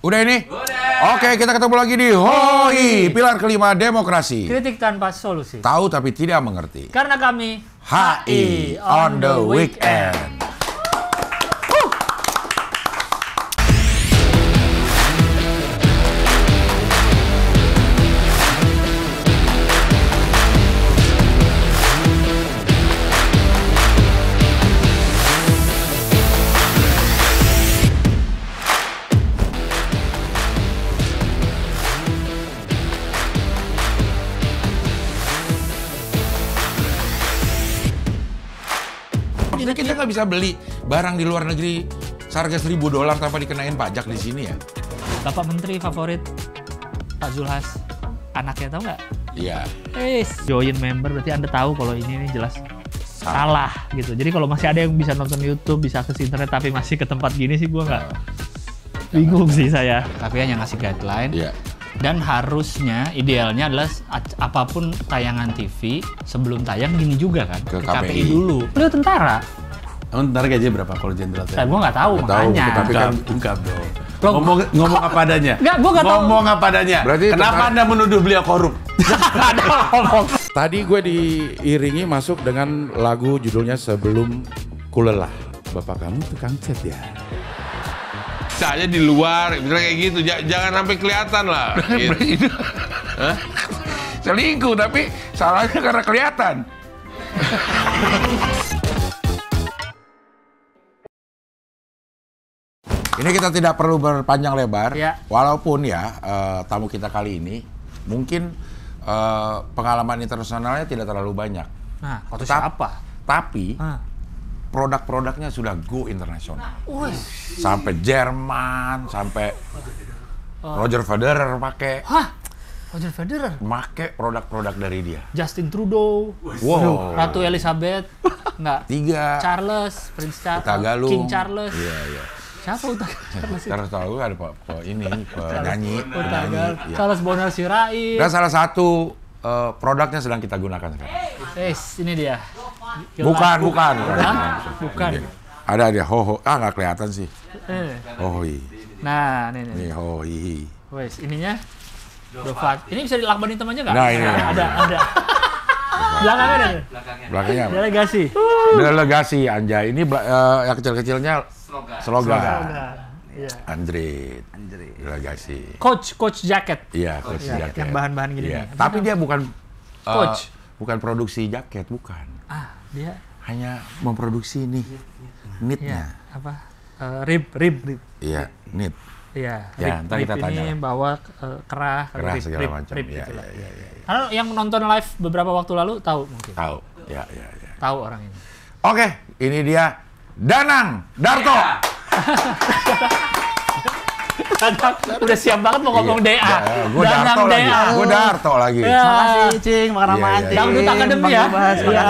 Udah ini? Udah. Oke, kita ketemu lagi di HOI, pilar kelima demokrasi. Kritik tanpa solusi. Tahu tapi tidak mengerti. Karena kami HI on the weekend. bisa beli barang di luar negeri seharga seribu dolar tanpa dikenain pajak di sini ya? Bapak Menteri favorit Pak Zulhas, anaknya tau nggak? Iya. Yeah. Join member berarti Anda tahu kalau ini, ini jelas salah. salah gitu. Jadi kalau masih ada yang bisa nonton YouTube, bisa ke internet tapi masih ke tempat gini sih gua nggak nah, bingung sih saya. Tapi hanya ngasih guideline. Yeah. Dan harusnya idealnya adalah apapun tayangan TV sebelum tayang gini juga kan ke, ke KPI. KPI dulu. Beliau tentara. Emang ntar gajinya berapa kalau jenderal TNI? Nah, gue nggak tahu, gak makanya. Tahu, tapi kan ungkap dong. Lo, ngomong ngomong apa adanya. Enggak, gue nggak tahu. Ngomong apa adanya. Berarti Kenapa tentang... Anda menuduh beliau korup? ada ngomong. Tadi gue diiringi masuk dengan lagu judulnya Sebelum Kulelah. Bapak kamu tukang cat ya? Saya di luar, misalnya kayak gitu. J jangan sampai kelihatan lah. gitu. Selingkuh, tapi salahnya karena kelihatan. Ini kita tidak perlu berpanjang lebar. Ya. Walaupun ya uh, tamu kita kali ini mungkin uh, pengalaman internasionalnya tidak terlalu banyak. Nah, Teta siapa? Tapi nah. produk-produknya sudah go internasional. Nah, sampai Jerman, sampai uh. Roger Federer pakai. Hah? Roger Federer? Make produk-produk dari dia. Justin Trudeau, wow. Ratu Elizabeth, enggak. Tiga. Charles, Prince Charles, King Charles. Iya, iya. Siapa Uta terus tahu ada Pak pe ini penyanyi. Ya. Charles bonus iya. Sirait. Dan salah satu uh, produknya sedang kita gunakan sekarang. Eh, ini dia. Bukan, bukan. Bukan. bukan. Ada dia ho Ah, nggak kelihatan sih. Eh. hi. Nah, ini nih. Nih hi. Wes, ininya Dovat. Ini bisa dilakbanin temannya nggak? Nah, ini. Ada, ada. Belakangnya deh. Belakangnya. Belakangnya. Delegasi. Delegasi anjay. Ini uh, yang kecil-kecilnya slogan. Slogan. slogan. Yeah. Andre, Andre, delegasi. Coach, coach jaket. Iya, coach, coach jaket. jaket. Yang bahan-bahan gini. Yeah. Tapi dia bukan eh, coach, uh, bukan produksi jaket, bukan. Ah, dia hanya memproduksi nih, knitnya. Iya, iya. Yeah. Apa? Uh, rib, rib, rib. Iya, knit. Iya. Ya, rip, kita tanya. Ini bawa uh, kerah, kerah rip, segala macam. Iya, iya, iya, ya, gitu ya, ya, ya yang menonton live beberapa waktu lalu tahu mungkin. Tahu. Ya, ya, iya. Tahu orang ini. Oke, ini dia Danang Darto. Ya. Danang, udah siap banget mau ngomong iya. DA. Ya, gua Danang Darto DA. Lagi. Gua Darto lagi. Ya. Makasih Cing, makasih ya, Manti. Iya, iya. Dangdut Akademi ya. Iya, makasih. Ya,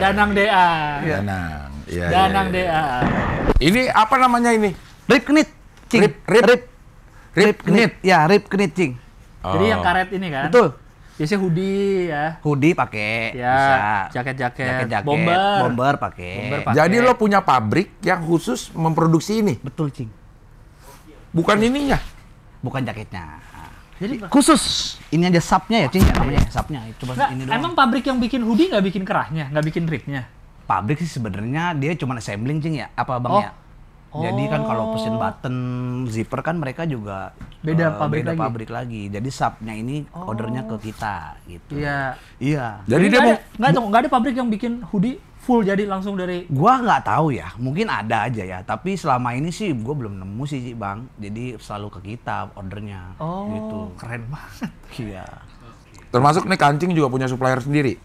Danang DA. Danang. Ya, Danang ya, ya, DA. Ini apa namanya ini? Rip Knit. Cing. Rip, rip, rip, rip, knit. Ya, rip knit Cing. Oh. Jadi yang oh. karet ini kan? Betul. Biasanya hoodie ya. Hoodie pakai. Ya. Jaket-jaket. Jaket-jaket. Bomber. Bomber pakai. Jadi lo punya pabrik yang khusus memproduksi ini. Betul, Cing. Bukan ininya. Bukan jaketnya. Jadi khusus ini aja sapnya ya, Cing, ya, namanya sapnya. Coba nah, ini doang. Emang pabrik yang bikin hoodie nggak bikin kerahnya, nggak bikin ripnya? Pabrik sih sebenarnya dia cuma assembling, Cing ya, apa bang oh. ya? Jadi kan kalau pesen oh. button zipper kan mereka juga beda uh, pabrik beda lagi. pabrik lagi. Jadi subnya ini oh. ordernya ke kita gitu. Iya. Iya. Jadi, Jadi dia nggak ada, nggak ada pabrik yang bikin hoodie full jadi langsung dari gua nggak tahu ya mungkin ada aja ya tapi selama ini sih gua belum nemu sih bang jadi selalu ke kita ordernya oh. gitu keren banget iya termasuk nih kancing juga punya supplier sendiri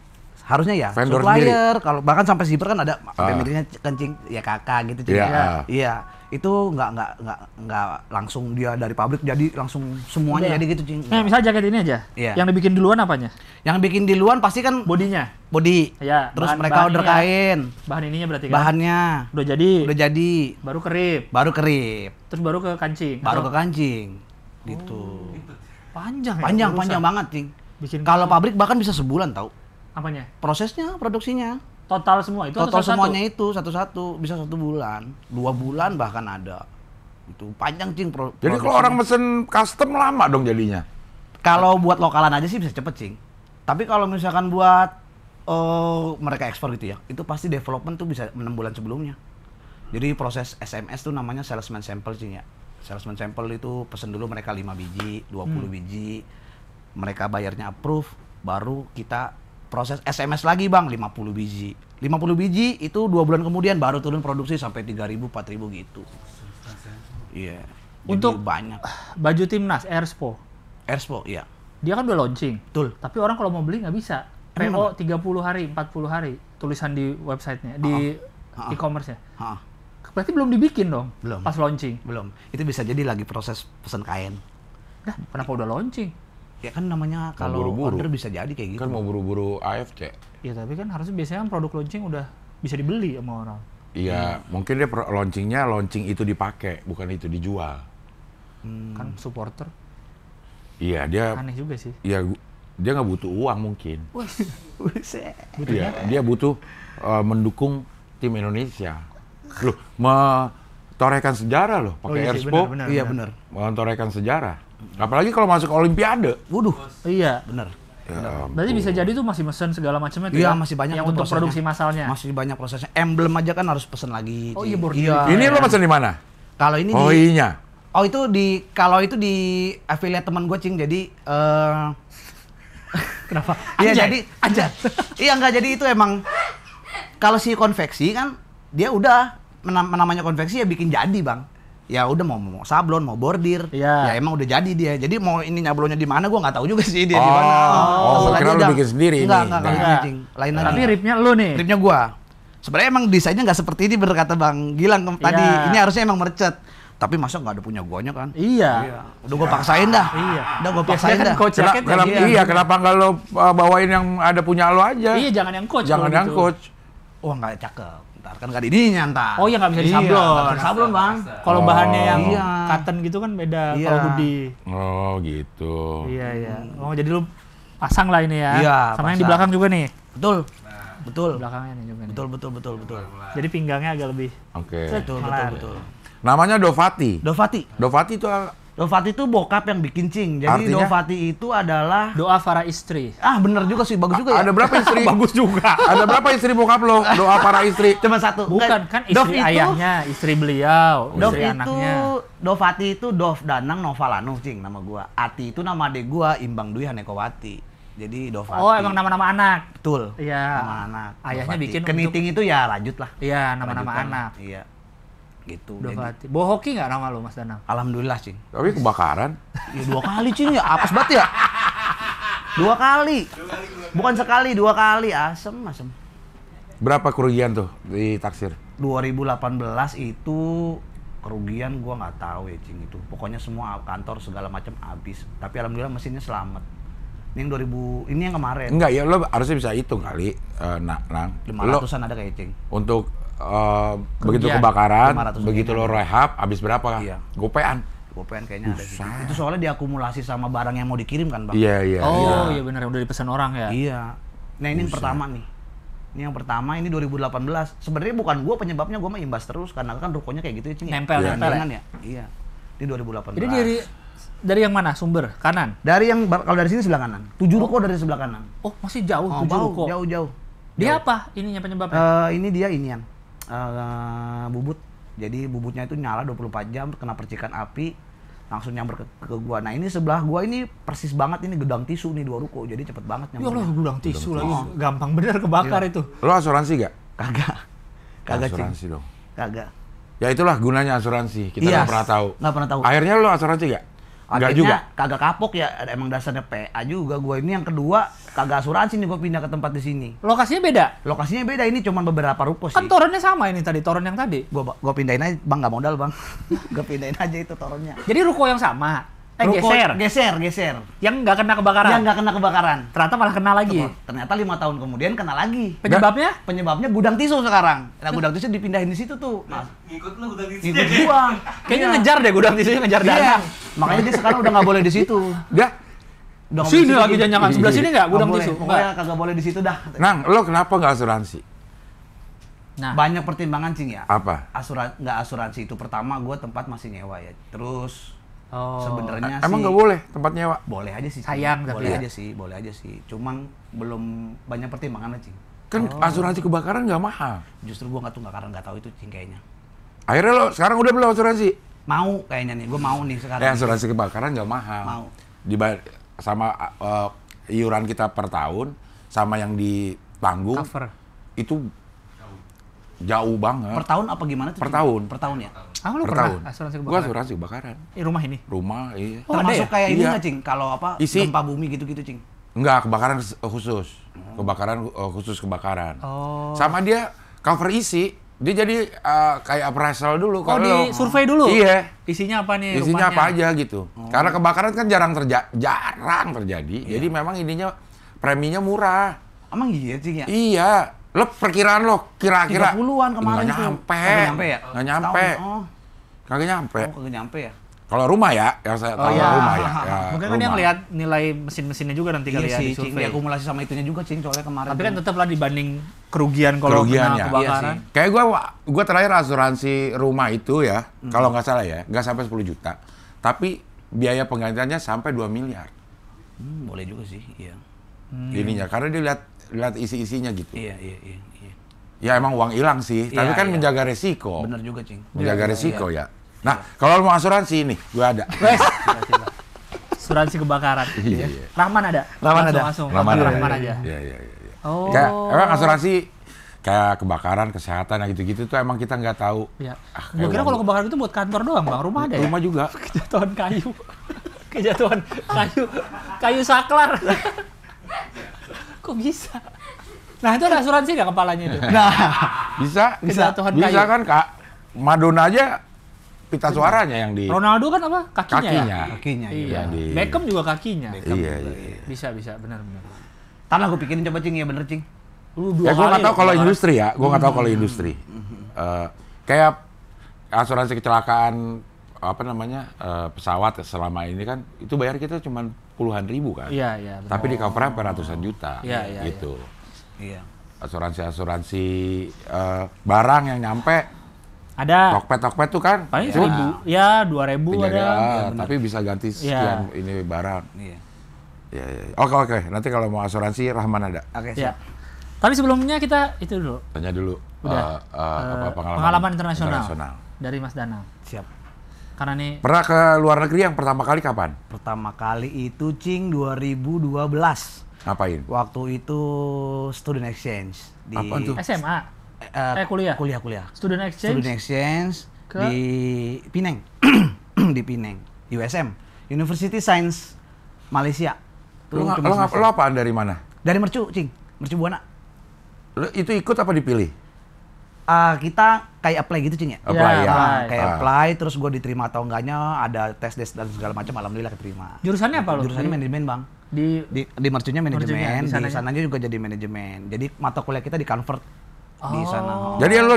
harusnya ya Vendor supplier kalau bahkan sampai zipper kan ada uh. kencing ya kakak gitu jadi yeah. Iya, ya, iya itu nggak nggak nggak nggak langsung dia dari pabrik jadi langsung semuanya Udah. Iya. jadi gitu cing nah, misalnya jaket ini aja yeah. yang dibikin duluan apanya yang bikin duluan pasti kan bodinya bodi ya, terus bahan, mereka order ya. kain bahan ininya berarti kan bahannya udah jadi udah jadi baru kerip baru kerip terus baru ke kancing baru atau? ke kancing gitu panjang oh, panjang ya, panjang banget cing kalau pabrik bahkan bisa sebulan tau Apanya? Prosesnya, produksinya. Total semua itu Total satu -satu? semuanya itu satu-satu, bisa satu bulan, dua bulan bahkan ada. Itu panjang cing pro Jadi kalau orang mesin custom lama dong jadinya. Kalau buat lokalan aja sih bisa cepet cing. Tapi kalau misalkan buat uh, mereka ekspor gitu ya, itu pasti development tuh bisa enam bulan sebelumnya. Jadi proses SMS tuh namanya salesman sample sih ya. Salesman sample itu pesen dulu mereka 5 biji, 20 hmm. biji. Mereka bayarnya approve, baru kita proses SMS lagi bang 50 biji 50 biji itu dua bulan kemudian baru turun produksi sampai 3000 4000 gitu iya yeah. untuk banyak baju timnas Airspo Airspo iya dia kan udah launching betul tapi orang kalau mau beli nggak bisa PO 30 hari 40 hari tulisan di websitenya di uh -huh. e-commerce nya uh -huh. berarti belum dibikin dong belum pas launching belum itu bisa jadi lagi proses pesan kain Dah, kenapa udah launching Ya kan namanya kalau buru -buru. order bisa jadi kayak gitu. Kan mau buru-buru AFC. Ya tapi kan harusnya biasanya kan produk launching udah bisa dibeli sama orang. Iya, hmm. mungkin dia launchingnya launching itu dipakai, bukan itu dijual. Hmm. Kan supporter. Iya dia. Aneh juga sih. Iya dia nggak butuh uang mungkin. Iya ya? dia butuh uh, mendukung tim Indonesia. Loh, torehkan sejarah loh pakai oh, iya, Airspo. iya benar. Mentorehkan sejarah. Apalagi kalau masuk Olimpiade. Waduh, iya. benar. Ya, Berarti bisa jadi tuh masih mesen segala macamnya tuh. Iya, ya, masih banyak yang untuk prosesnya. produksi masalnya. Masih banyak prosesnya. Emblem aja kan harus pesen lagi. Oh iya, bordir. Iya. Ini lo pesen di mana? Kalau ini oh, di iya. Oh itu di kalau itu di affiliate teman gue cing jadi uh, kenapa? Iya jadi aja. iya enggak jadi itu emang kalau si konveksi kan dia udah menam namanya konveksi ya bikin jadi bang ya udah mau mau sablon mau bordir yeah. ya emang udah jadi dia jadi mau ini nyablonnya di mana gue nggak tahu juga sih dia oh. di mana oh, oh kira lu bikin sendiri enggak, ini enggak, enggak, enggak. Nah. lain lagi tapi ripnya lu nih ripnya gue sebenarnya emang desainnya nggak seperti ini berkata bang Gilang yeah. tadi iya. ini harusnya emang mercet tapi masa nggak ada punya guanya kan? Iya. iya. Udah gue paksain dah. Iya. Udah gue kan paksain Biasanya dah. Coach Kena, kenapa, iya, iya, kenapa nggak lo eh, bawain yang ada punya lo aja? Iya, jangan yang coach. Jangan yang gitu. coach. Wah, nggak cakep ntar kan gak ada ininya oh iya nggak bisa iya, disablon iya, sablon bang kalau oh. bahannya yang iya. cotton gitu kan beda iya. kalau hoodie oh gitu iya iya oh jadi lu pasang lah ini ya iya, sama pasang. yang di belakang juga nih betul nah. betul belakangnya nih juga betul, betul betul betul betul jadi pinggangnya agak lebih oke okay. betul betul betul namanya Dovati Dovati Dovati itu Dovati itu bokap yang bikin cing. Jadi Artinya? Dovati itu adalah doa para istri. Ah, benar juga sih, bagus juga A ya. Ada berapa istri? bagus juga. ada berapa istri bokap lo? Doa para istri. Cuma satu. Bukan kan istri Dov ayahnya, itu, istri beliau, Dov istri itu, anaknya. Dovati itu Dov Danang Novalanu cing nama gua. Ati itu nama adik gua Imbang Dwi Hanekowati jadi Dovati. Oh, emang nama-nama anak. Betul. Iya. Nama anak. Ayahnya Dovati. bikin Keniting untuk... itu ya lanjut lah. Iya, nama-nama anak. Iya gitu. Udah Jadi, Bohoki nggak nama lo Mas Danang? Alhamdulillah cing. Tapi kebakaran. ya, dua kali cing ya, apes banget ya. Dua kali. Bukan sekali, dua kali. Asem, asem. Berapa kerugian tuh di taksir? 2018 itu kerugian gua nggak tahu ya cing itu. Pokoknya semua kantor segala macam habis. Tapi alhamdulillah mesinnya selamat. Ini yang 2000, ini yang kemarin. Enggak ya, lo harusnya bisa hitung kali. Uh, nah, nah. 500-an ada kayak cing. Untuk Uh, begitu kebakaran, begitu lo rehab, habis berapa? Iya. Gopean. Gopean kayaknya Usah. ada gitu. Itu soalnya diakumulasi sama barang yang mau dikirim kan, Bang? Iya, iya. Oh, iya, iya benar udah dipesan orang ya. Iya. Nah, ini yang pertama nih. Ini yang pertama ini 2018. Sebenarnya bukan gua penyebabnya, gua mah imbas terus karena kan rukonya kayak gitu ya, cing. Ya? Nempel, ya. nempel. Ya. Iya. iya. Di 2018. Jadi dari dari yang mana sumber kanan dari yang kalau dari sini sebelah kanan tujuh oh. ruko dari sebelah kanan oh masih jauh oh, tujuh ruko jauh jauh dia jauh. apa ininya penyebabnya uh, ini dia ini yang uh, bubut jadi bubutnya itu nyala 24 jam kena percikan api langsung nyamber ke, ke gua. Nah ini sebelah gua ini persis banget ini gedang tisu nih dua ruko, jadi cepet banget nyamber. Ya Allah gedang tisu lagi, oh. gampang bener kebakar Gila. itu. Lo asuransi gak? Kagak. Kagak Asuransi dong. Kagak. Ya itulah gunanya asuransi, kita iya. nggak gak pernah tahu. Nggak pernah tahu. Akhirnya lo asuransi gak? Akhirnya gak juga. kagak kapok ya, emang dasarnya PA juga. Gua ini yang kedua kagak asuransi nih gue pindah ke tempat di sini. Lokasinya beda. Lokasinya beda ini cuma beberapa ruko kan sih. Kan torennya sama ini tadi, toron yang tadi. Gue gue pindahin aja, Bang nggak modal, Bang. gue pindahin aja itu toronnya. Jadi ruko yang sama. Eh, ruko, geser. Geser, geser. Yang nggak kena kebakaran. Yang nggak kena kebakaran. Ternyata malah kena lagi. Tuh, ternyata lima tahun kemudian kena lagi. Penyebabnya? Nah, penyebabnya gudang tisu sekarang. Nah, gudang tisu dipindahin di situ tuh. Nah, ngikut lu gudang tisu. Ngikut gua. Kayaknya iya. ngejar deh gudang tisunya ngejar iya. Makanya dia sekarang udah nggak boleh di situ. Dia Dong, sini lagi gitu. jangan sebelah iya. sini nggak gudang tisu? Pokoknya kagak boleh di situ dah. Nang, lo kenapa nggak asuransi? Nah. Banyak pertimbangan cing ya. Apa? Asuran nggak asuransi itu pertama gue tempat masih nyewa ya. Terus oh. sebenarnya emang nggak boleh tempat nyewa? Boleh aja sih. Sayang tapi boleh ya. aja sih, boleh aja sih. Cuman belum banyak pertimbangan aja. Kan oh. asuransi kebakaran nggak mahal. Justru gue nggak tuh nggak karena nggak tahu itu cing kayaknya. Akhirnya lo sekarang udah belum asuransi? Mau kayaknya nih, gue mau nih sekarang. Eh, asuransi kebakaran nggak mahal. Mau. Di sama uh, iuran kita per tahun sama yang ditanggung Cover. itu jauh banget. Per tahun apa gimana tuh? Per tahun. Per tahun ya? Ah, lu per pernah tahun. asuransi kebakaran? Gua asuransi kebakaran. Eh, rumah ini? Rumah, iya. Oh, Termasuk ya? kayak iya. ini nggak, Cing? Kalau apa, Isi. gempa bumi gitu-gitu, Cing? Enggak, kebakaran khusus. Kebakaran eh, khusus kebakaran. Oh. Sama dia cover isi. Dia jadi uh, kayak appraisal dulu. Oh, kalau di survei dulu? Iya. Isinya apa nih Isinya rumahnya? apa aja gitu. Oh. Karena kebakaran kan jarang terja jarang terjadi. Iya. Jadi memang ininya preminya murah. Emang iya sih ya? Iya. Lo perkiraan lo kira-kira. 30-an kemarin Nggak nyampe. Ya? Nggak nyampe ya? nyampe. Oh. Kagak nyampe. Oh, kagak nyampe ya? Kalau rumah ya, yang saya oh, tahu ya. rumah ya. ya Mungkin kan dia lihat nilai mesin-mesinnya juga nanti kali iya ya di survei. akumulasi sama itunya juga cing soalnya kemarin. Tapi kan tetaplah dibanding kerugian kalau kena ya. Iya kebakaran. Iya Kayak gua gua terakhir asuransi rumah itu ya, hmm. kalau nggak salah ya, nggak sampai 10 juta. Tapi biaya penggantiannya sampai 2 miliar. Hmm, boleh juga sih, iya. Hmm. Iya. Ininya karena dia lihat lihat isi-isinya gitu. Iya, iya, iya, iya. Ya emang uang hilang sih, iya, tapi kan iya. menjaga resiko. Bener juga, Cing. Menjaga iya, resiko iya. ya. Nah, kalau mau asuransi ini, gue ada. asuransi kebakaran. Iya, iya. Rahman ada. Rahman ada. Langsung. Rahman, Rahman aja. Iya, iya, iya. Oh. Kayak, emang asuransi kayak kebakaran, kesehatan, yang gitu-gitu tuh emang kita nggak tahu. Iya. Ah, gue kira kalau kebakaran itu buat kantor doang, bang. Rumah ada. ya? Rumah juga. Kejatuhan kayu. Kejatuhan kayu. Kayu saklar. Kok bisa? Nah itu ada asuransi nggak kepalanya itu? Nah, bisa, bisa, Kejatuhan bisa kayu. kan kak. Madonna aja pita suaranya yang di Ronaldo kan apa kakinya kakinya, ya? kakinya iya, iya. di... Beckham juga kakinya Beckham iya, juga. iya bisa bisa benar benar tanah gue pikirin coba cing ya bener cing lu dua ya, gue ya, ya. nggak tahu kalau hmm. industri ya gue nggak tahu kalau industri uh, kayak asuransi kecelakaan apa namanya uh, pesawat selama ini kan itu bayar kita cuma puluhan ribu kan iya iya tapi di cover apa ratusan juta iya, iya, iya, gitu iya asuransi-asuransi uh, barang yang nyampe ada. Tokpet tokpet tuh kan? Paling iya. seribu, ya dua ribu ada. Ya, tapi bisa ganti sekian ya. ini barang. Iya. Ya, ya. Oke oke. Nanti kalau mau asuransi Rahman ada. Oke. Okay, ya. Tapi sebelumnya kita itu dulu. Tanya dulu. Udah. Uh, uh, apa, eh, pengalaman, pengalaman internasional, internasional dari Mas Danang. Siap. Karena ini Pernah ke luar negeri yang pertama kali kapan? Pertama kali itu cing 2012. Ngapain? Waktu itu student exchange di Apa itu? SMA uh, eh kuliah kuliah kuliah student exchange student exchange ke... di Pineng di Pineng USM University Science Malaysia lu, lu, lu, lu apaan dari mana dari mercu cing mercu buana lu itu ikut apa dipilih uh, kita kayak apply gitu cing ya apply ya, ya. kayak ah. apply terus gue diterima atau enggaknya ada tes tes dan segala macam alhamdulillah keterima jurusannya apa lo? jurusannya manajemen bang di di, di mercunya manajemen di sana juga jadi manajemen jadi mata kuliah kita di convert oh. di sana. Oh. oh. Jadi lo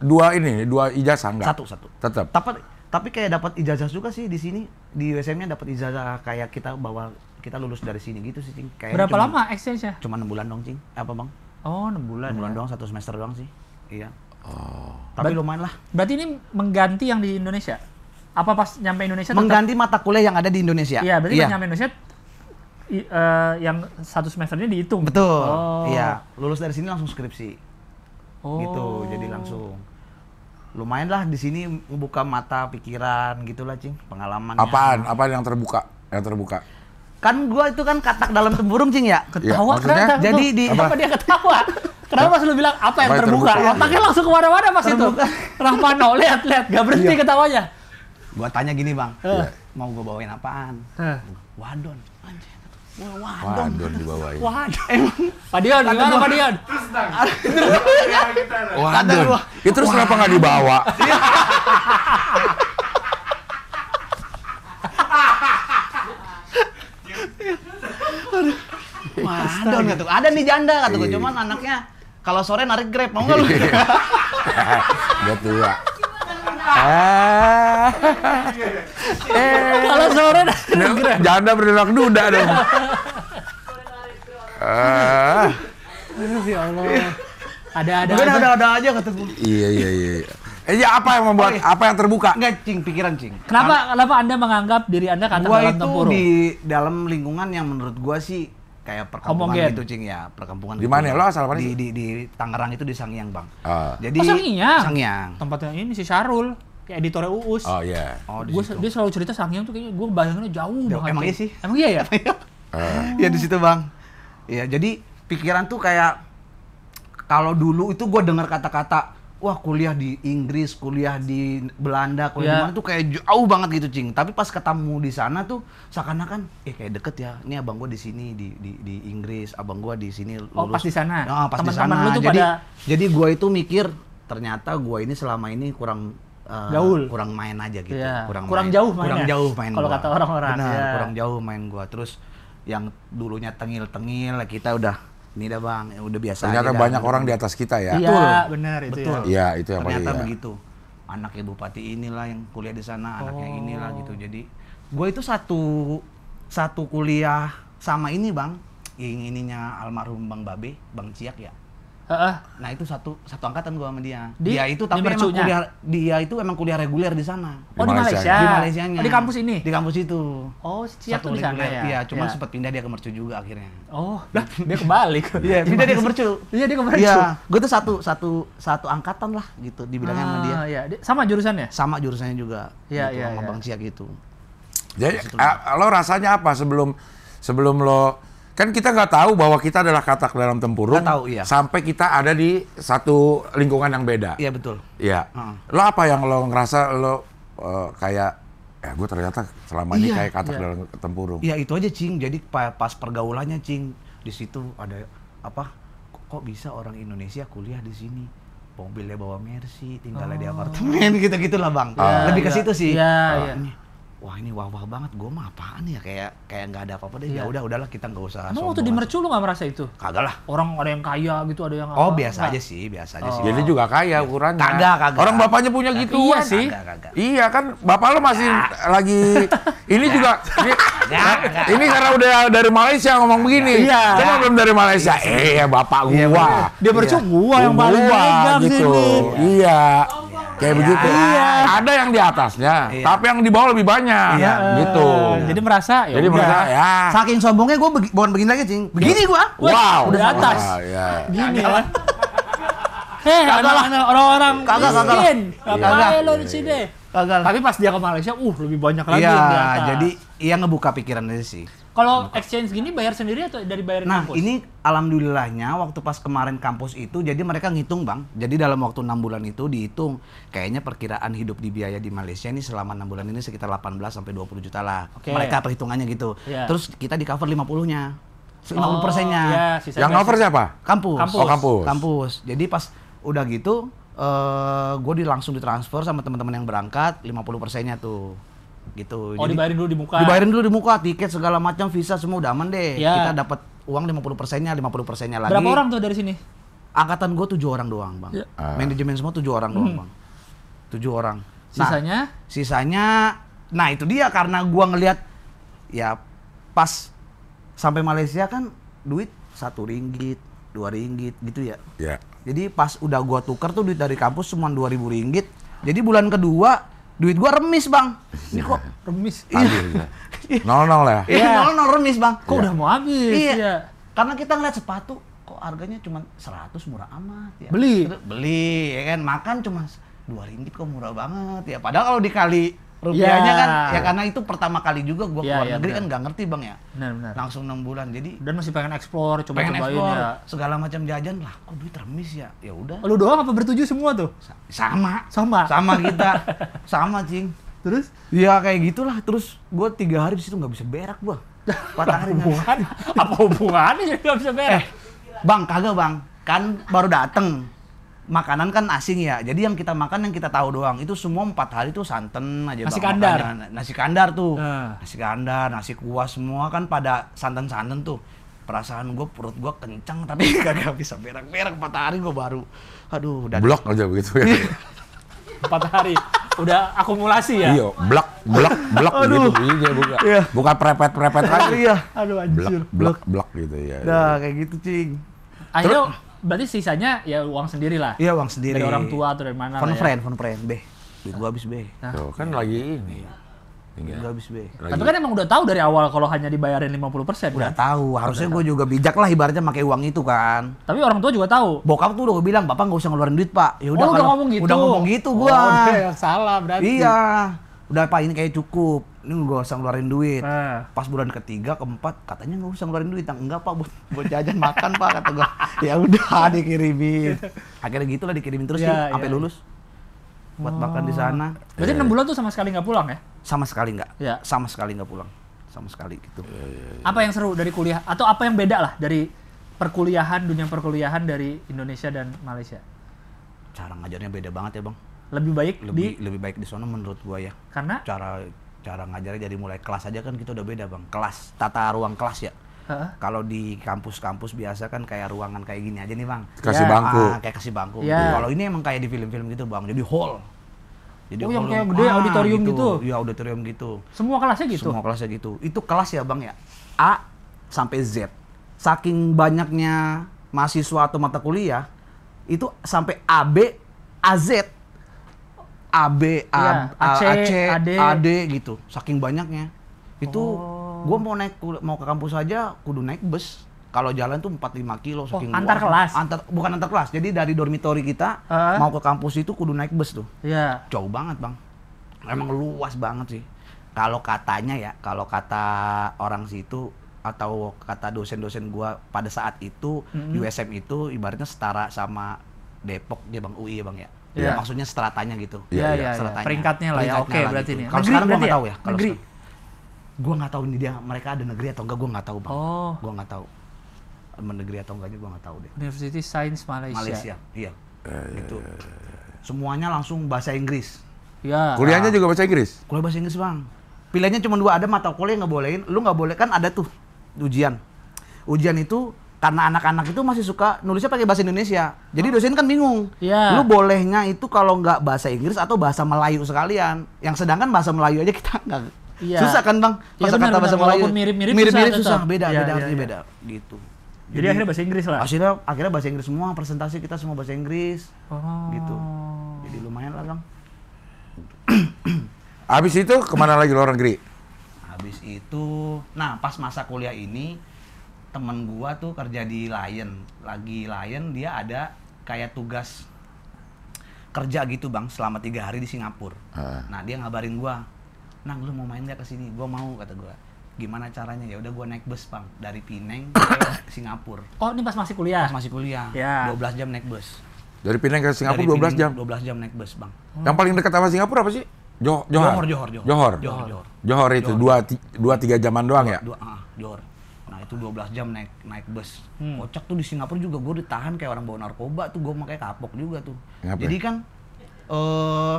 dua ini, dua ijazah enggak? Satu, satu. Tetap. Tapi tapi kayak dapat ijazah juga sih di sini di USM-nya dapat ijazah kayak kita bawa kita lulus dari sini gitu sih Cing. Kayak Berapa cuman, lama exchange-nya? Cuma 6 bulan dong, Cing. Apa, Bang? Oh, 6 bulan. 6 bulan ya. doang, satu semester doang sih. Iya. Oh. Tapi lumayan lah. Berarti ini mengganti yang di Indonesia? Apa pas nyampe Indonesia mengganti tetap... mata kuliah yang ada di Indonesia? Iya, berarti iya. nyampe Indonesia I, uh, yang satu semesternya dihitung. Betul. Oh. Iya, lulus dari sini langsung skripsi. Gitu. oh. gitu jadi langsung lumayan lah di sini membuka mata pikiran gitulah cing pengalaman apaan apa yang terbuka yang terbuka kan gua itu kan katak dalam tempurung cing ya iya, ketawa ya, kan jadi di apa? apa dia ketawa Kenapa pas lu bilang apa yang terbuka? terbuka? Otaknya iya. langsung kemana-mana pas itu. Rahmano lihat lihat gak berhenti iya. ketawanya. Gua tanya gini bang, uh. mau gua bawain apaan? Uh. Wadon. Anjir. Wah, wadon. bawah dibawain. Wah, Emang. Padian, gimana Padian? dong. Wadon. itu ya, terus kenapa nggak dibawa? Wadon gitu, tuh? Ada nih janda kata gue, iya. cuman anaknya kalau sore narik grab, mau nggak lu? Iya. Udah tua eh. Kalau sore janda berdenak duda dong. ah. Ya Allah. Ada-ada. Mungkin ada-ada aja ketemu. Iya iya iya. Eh, ya apa yang membuat apa yang terbuka? Enggak, cing, pikiran cing. Kenapa kenapa Anda menganggap diri Anda kata gua itu di dalam lingkungan yang menurut gua sih kayak perkampungan Omongin. gitu cing ya perkampungan di mana gitu. lo asal mana di, di, di Tangerang itu di Sangiang bang uh. jadi oh, Sangiang Sangiang tempatnya ini si Sharul, ya editornya Uus oh iya yeah. oh, gua, dia selalu cerita Sangiang tuh kayaknya gue bayanginnya jauh banget emang iya sih emang iya ya uh. ya di situ bang ya jadi pikiran tuh kayak kalau dulu itu gue dengar kata-kata wah kuliah di Inggris, kuliah di Belanda, kuliah yeah. di ya. mana tuh kayak jauh banget gitu, Cing. Tapi pas ketemu di sana tuh seakan-akan eh kayak deket ya. Ini abang gua di sini di di di Inggris, abang gua di sini lulus. Oh, pas di sana. Nah, pas di sana. Jadi pada... jadi gua itu mikir ternyata gua ini selama ini kurang uh, gaul. kurang main aja gitu. Yeah. Kurang kurang main, jauh main. Kurang jauh main. Kalau kata orang-orang. Benar, yeah. kurang jauh main gua. Terus yang dulunya tengil-tengil kita udah ini dah bang ya udah biasa ternyata aja banyak dah. Gitu. orang di atas kita ya iya benar itu betul ya, ya itu yang ternyata paling, ya. begitu anaknya bupati inilah yang kuliah di sana anaknya oh. inilah gitu jadi gue itu satu satu kuliah sama ini bang yang ininya almarhum bang babe bang ciak ya Uh-uh. Nah itu satu satu angkatan gua sama dia. Di, dia itu tapi emang kuliah dia itu emang kuliah reguler di sana. oh di Malaysia. Di Malaysia Oh, di kampus ini. Di kampus itu. Oh siap satu di sana ya. Iya, cuma iya. sempat pindah dia ke mercu juga akhirnya. Oh, lah dia kebalik. Iya, pindah dia ke mercu. Iya dia ke mercu. Iya, gua tuh satu satu satu angkatan lah gitu di ah, sama dia. Ah, iya, sama jurusannya? Sama jurusannya juga. Iya gitu, iya. Sama yeah. Bang Cia gitu. Jadi a- lo rasanya apa sebelum sebelum lo kan kita nggak tahu bahwa kita adalah katak dalam tempurung tahu, iya. sampai kita ada di satu lingkungan yang beda. Iya betul. Iya. Hmm. Lo apa yang lo ngerasa lo uh, kayak ya gue ternyata selama ini iya, kayak katak iya. dalam tempurung. Iya itu aja cing. Jadi pas pergaulannya cing di situ ada apa? Kok bisa orang Indonesia kuliah di sini? Mobilnya bawa Mercy, tinggalnya oh. di apartemen gitu-gitulah bang. Uh, Lebih ke iya. situ sih. Iya. Uh. iya wah ini wah wah banget gue mah apaan ya kayak kayak nggak ada apa-apa deh ya iya. udah udahlah kita nggak usah emang waktu di mercu lu nggak merasa itu kagak lah orang ada yang kaya gitu ada yang oh biasa aja sih biasa aja oh. sih jadi juga kaya iya. ukurannya kagak kagak orang bapaknya punya kagak. Nah, gitu iya sih kagak, iya kan bapak lu masih kagak. Nah. lagi ini juga nah, ini, kagak, ini karena udah dari Malaysia ngomong begini iya kan belum dari Malaysia iya, eh ya bapak gua iya, dia mercu gua yang paling gua gitu iya Kayak ya, begitu. Iya. Ada yang di atasnya, iya. tapi yang di bawah lebih banyak. Iya. Gitu. Jadi merasa ya. Jadi merasa ya. Saking sombongnya gue begi bukan begini lagi, Cing. Begini gue? Wow. Udah di atas. Wow, ya. Gini ya. Heh, orang-orang kagak kagak. Iya. Kagak lo di sini. Kagak. Tapi pas dia ke Malaysia, uh lebih banyak lagi. Iya, jadi iya ngebuka pikiran aja sih. Kalau exchange gini bayar sendiri atau dari bayar nah, kampus? Nah, ini alhamdulillahnya waktu pas kemarin kampus itu jadi mereka ngitung, Bang. Jadi dalam waktu enam bulan itu dihitung kayaknya perkiraan hidup di biaya di Malaysia ini selama enam bulan ini sekitar 18 sampai 20 juta lah. Okay. Mereka perhitungannya gitu. Yeah. Terus kita di cover 50-nya. 50 persennya. Iya, yang cover siapa? Kampus. kampus. Oh, kampus. Kampus. Jadi pas udah gitu eh uh, gue di langsung ditransfer sama teman-teman yang berangkat 50 persennya tuh gitu. Oh, Jadi, dibayarin dulu di muka. Dibayarin dulu di muka, tiket segala macam, visa semua udah aman deh. Ya. Kita dapat uang 50 persennya, 50 persennya lagi. Berapa orang tuh dari sini? Angkatan gue tujuh orang doang, bang. Ya. Ah. Manajemen semua tujuh orang hmm. doang, bang. Tujuh orang. Nah, sisanya? Sisanya, nah itu dia karena gua ngelihat ya pas sampai Malaysia kan duit satu ringgit, dua ringgit gitu ya. Ya. Jadi pas udah gua tuker tuh duit dari kampus cuma dua ribu ringgit. Jadi bulan kedua duit gua remis bang ini kok iya. remis iya, iya. iya. nol nol ya nol nol remis bang kok udah mau habis iya karena kita ngeliat sepatu kok harganya cuma seratus murah amat ya beli beli ya kan makan cuma dua ringgit kok murah banget ya padahal kalau dikali rupiahnya yeah. kan ya karena itu pertama kali juga gue yeah, keluar iya, yeah, negeri bener. kan nggak ngerti bang ya bener, bener. langsung enam bulan jadi dan masih pengen eksplor coba pengen cobain explore, ya segala macam jajan lah kok duit remis ya ya udah lu doang apa bertujuh semua tuh sama sama sama kita sama cing terus ya kayak gitulah terus gue tiga hari di situ nggak bisa berak gua patah hari hubungan apa hubungannya nggak bisa berak eh, bang kagak bang kan baru dateng makanan kan asing ya. Jadi yang kita makan yang kita tahu doang. Itu semua empat hari itu santan aja. Nasi kandar. Makanya. Nasi kandar tuh. Uh. Nasi kandar, nasi kuah semua kan pada santan-santan tuh. Perasaan gue perut gue kencang tapi kagak bisa berak-berak empat hari gue baru. Aduh, udah. Blok aja begitu ya. empat hari. Udah akumulasi ya? Iya, blok, blok, blok gitu. Iya, buka. Iya. bukan prepet-prepet lagi. Iya, aduh anjir. Blok, blok, blok gitu ya. Nah, kayak gitu, Cing. Ayo berarti sisanya ya uang sendiri lah. Iya uang sendiri. Dari orang tua atau dari mana Fun ya. friend, ya. friend, be. Duit gua habis, be. Nah. Tuh, kan lagi ini. Iya. Tinggal. Gua habis be. Lagi. Tapi kan emang udah tahu dari awal kalau hanya dibayarin lima puluh persen. Udah kan? tahu. Harusnya gue juga bijak lah ibaratnya pakai uang itu kan. Tapi orang tua juga tahu. Bokap tuh udah bilang bapak nggak usah ngeluarin duit pak. Ya udah. Oh, udah ngomong gitu. Udah ngomong gitu gue. Oh, salah berarti. Iya udah pak ini kayak cukup ini gak usah ngeluarin duit ah. pas bulan ketiga keempat katanya nggak usah ngeluarin duit enggak pak buat buat jajan makan pak kata gue ya udah dikirimin akhirnya gitulah dikirimin terus ya, ya sampai ya. lulus buat oh. makan di oh. sana berarti eh. enam bulan tuh sama sekali nggak pulang ya sama sekali nggak ya. sama sekali nggak pulang sama sekali gitu ya, ya, ya. apa yang seru dari kuliah atau apa yang beda lah dari perkuliahan dunia perkuliahan dari Indonesia dan Malaysia cara ngajarnya beda banget ya bang lebih baik lebih di, lebih baik di sono menurut gua ya karena cara cara ngajarnya jadi mulai kelas aja kan kita udah beda bang kelas tata ruang kelas ya Kalau di kampus-kampus biasa kan kayak ruangan kayak gini aja nih bang. Kasih ya. bangku. Ah, kayak kasih bangku. ya. Kalau ini emang kayak di film-film gitu bang, jadi hall. Jadi oh yang kayak gede ah, auditorium gitu. gitu. Ya auditorium gitu. Semua kelasnya gitu. Semua kelasnya gitu. Itu kelas ya bang ya. A sampai Z. Saking banyaknya mahasiswa atau mata kuliah itu sampai AB AZ AB, A, ya, A, AC, iya, AD. AD gitu, saking banyaknya. Itu oh. gue mau naik mau ke kampus aja kudu naik bus. Kalau jalan tuh 45 kilo oh, saking oh, antar luas. kelas. Antar bukan antar kelas. Jadi dari dormitori kita uh. mau ke kampus itu kudu naik bus tuh. Iya. Yeah. Jauh banget, Bang. Emang luas banget sih. Kalau katanya ya, kalau kata orang situ atau kata dosen-dosen gua pada saat itu mm -hmm. USM itu ibaratnya setara sama Depok dia Bang UI ya Bang ya. Yeah. yeah. maksudnya stratanya gitu. Iya, ya, iya, yeah. Iya. peringkatnya lah ya. Oke, berarti gitu. ini. Kalau sekarang gua nggak ya? tahu ya, kalau negeri. Gua nggak tahu ini dia mereka ada negeri atau enggak, gua nggak tahu, Bang. Oh. Gua nggak tahu. Negeri atau enggaknya gua nggak tahu deh. University Science Malaysia. Malaysia, iya. Itu eh, gitu. Eh, eh. Semuanya langsung bahasa Inggris. Ya. Kuliahnya nah, juga bahasa Inggris? Kuliah bahasa Inggris, Bang. Pilihannya cuma dua, ada mata kuliah yang nggak bolehin, lu nggak boleh kan ada tuh ujian. Ujian itu karena anak-anak itu masih suka nulisnya pakai bahasa Indonesia. Jadi oh. dosen kan bingung. Yeah. Lu bolehnya itu kalau nggak bahasa Inggris atau bahasa Melayu sekalian. Yang sedangkan bahasa Melayu aja kita nggak yeah. susah kan bang. Ya, kata bahasa benar. Melayu mirip-mirip susah, mirip susah, susah. Beda, yeah, beda, yeah, yeah. beda gitu. Jadi, Jadi akhirnya bahasa Inggris lah. Akhirnya akhirnya bahasa Inggris semua presentasi kita semua bahasa Inggris. Oh. Gitu. Jadi lumayan lah bang. Habis itu kemana lagi luar negeri? Habis itu, nah pas masa kuliah ini teman gua tuh kerja di Lion lagi Lion dia ada kayak tugas kerja gitu bang selama tiga hari di Singapura uh. nah dia ngabarin gua nang lu mau main gak sini? gua mau kata gua gimana caranya ya udah gua naik bus bang dari Pineng ke Singapura oh ini pas masih kuliah pas masih kuliah ya. 12 jam naik bus dari Pineng ke Singapura dari 12 Pineng, jam 12 jam naik bus bang hmm. yang oh. paling dekat sama Singapura apa sih Johor Johor Johor Johor Johor, Johor. Johor itu Johor. dua dua tiga jaman doang dua, ya dua, uh, Johor itu 12 jam naik naik bus hmm. kocak tuh di Singapura juga gue ditahan kayak orang bawa narkoba tuh gue makanya kapok juga tuh Ngapain? jadi kan eh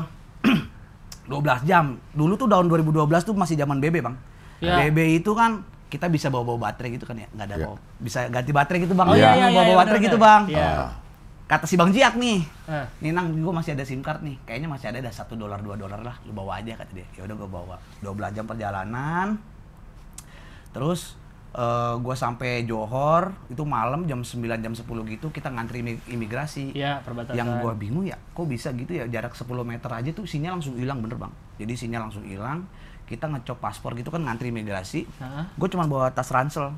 uh, 12 jam dulu tuh tahun 2012 tuh masih zaman BB bang ya. BB itu kan kita bisa bawa-bawa baterai gitu kan ya nggak ada ya. bawa, bisa ganti baterai gitu bang oh, iya, iya, bawa-bawa iya, baterai gitu bang Uh. kata si bang Jiak nih eh. nih nang gue masih ada sim card nih kayaknya masih ada ada satu dolar dua dolar lah lu bawa aja kata dia ya udah gue bawa belas jam perjalanan terus uh, eh, gue sampai Johor itu malam jam 9 jam 10 gitu kita ngantri imigrasi ya, perbatasan. yang gue bingung ya kok bisa gitu ya jarak 10 meter aja tuh sinyal langsung hilang bener bang jadi sinyal langsung hilang kita ngecop paspor gitu kan ngantri imigrasi gue cuma bawa tas ransel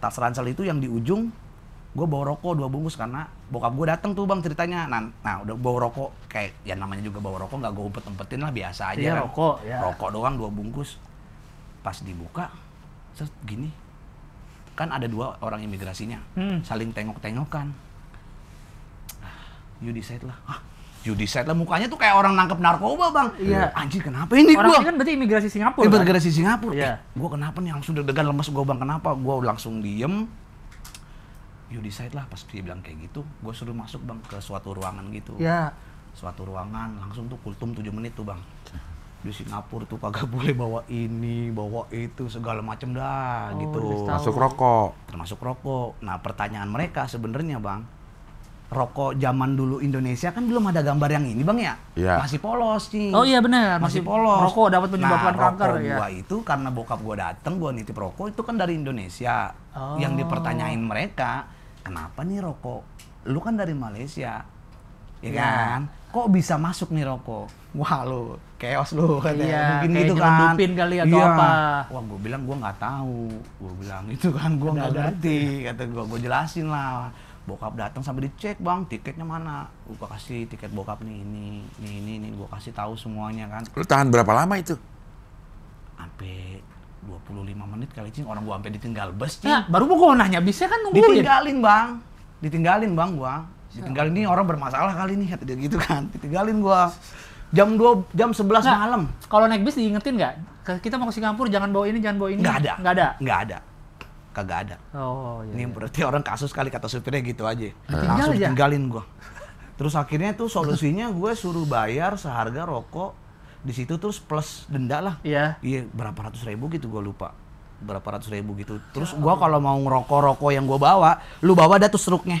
tas ransel itu yang di ujung gue bawa rokok dua bungkus karena bokap gue dateng tuh bang ceritanya nah, nah udah bawa rokok kayak ya namanya juga bawa rokok nggak gue umpet umpetin lah biasa aja iya, kan. rokok ya. rokok doang dua bungkus pas dibuka set gini kan ada dua orang imigrasinya hmm. saling tengok-tengokan ah, you decide lah Hah, you decide lah mukanya tuh kayak orang nangkep narkoba bang iya. anjir kenapa ini orang gua orang kan berarti imigrasi Singapura eh, kan? imigrasi Singapura yeah. eh, gua kenapa nih langsung deg-degan lemes gua bang kenapa gua langsung diem you decide lah pas dia bilang kayak gitu gua suruh masuk bang ke suatu ruangan gitu ya suatu ruangan langsung tuh kultum 7 menit tuh bang di Singapura tuh kagak boleh bawa ini, bawa itu, segala macam dah oh, gitu. Termasuk rokok. Termasuk rokok. Nah, pertanyaan mereka sebenarnya, Bang, rokok zaman dulu Indonesia kan belum ada gambar yang ini, Bang ya? ya. Masih polos sih Oh iya benar, masih, masih polos. Rokok dapat penyebabkan nah, kanker rokok ya. gua itu karena bokap gua dateng, gua nitip rokok itu kan dari Indonesia. Oh. Yang dipertanyain mereka, kenapa nih rokok? Lu kan dari Malaysia. Ya ya. kan? kok bisa masuk nih rokok? Wah lu, chaos lu kan ya? Iya, Mungkin gitu kan. kali atau iya. apa. Wah gue bilang gue gak tahu. Gue bilang itu kan gue gak ngerti. Kata gue, gue jelasin lah. Bokap datang sampai dicek bang, tiketnya mana? Gue kasih tiket bokap nih ini, nih ini, ini. Gue kasih tahu semuanya kan. Lu tahan berapa lama itu? Sampai 25 menit kali cing orang gue sampai ditinggal bus cing. Nah, baru gua nanya bisa kan nungguin. Ditinggalin bang, ditinggalin bang gue ditinggalin ini orang bermasalah kali nih kata dia gitu kan ditinggalin gua jam dua jam sebelas malam kalau naik bis diingetin nggak kita mau ke Singapura jangan bawa ini jangan bawa ini nggak ada nggak ada nggak ada kagak ada oh iya, ini iya. berarti orang kasus kali kata supirnya gitu aja Tinggal langsung aja. Ya? tinggalin gua terus akhirnya tuh solusinya gue suruh bayar seharga rokok di situ terus plus denda lah iya iya berapa ratus ribu gitu gua lupa berapa ratus ribu gitu terus ya gua kalau mau ngerokok rokok yang gua bawa lu bawa dah tuh struknya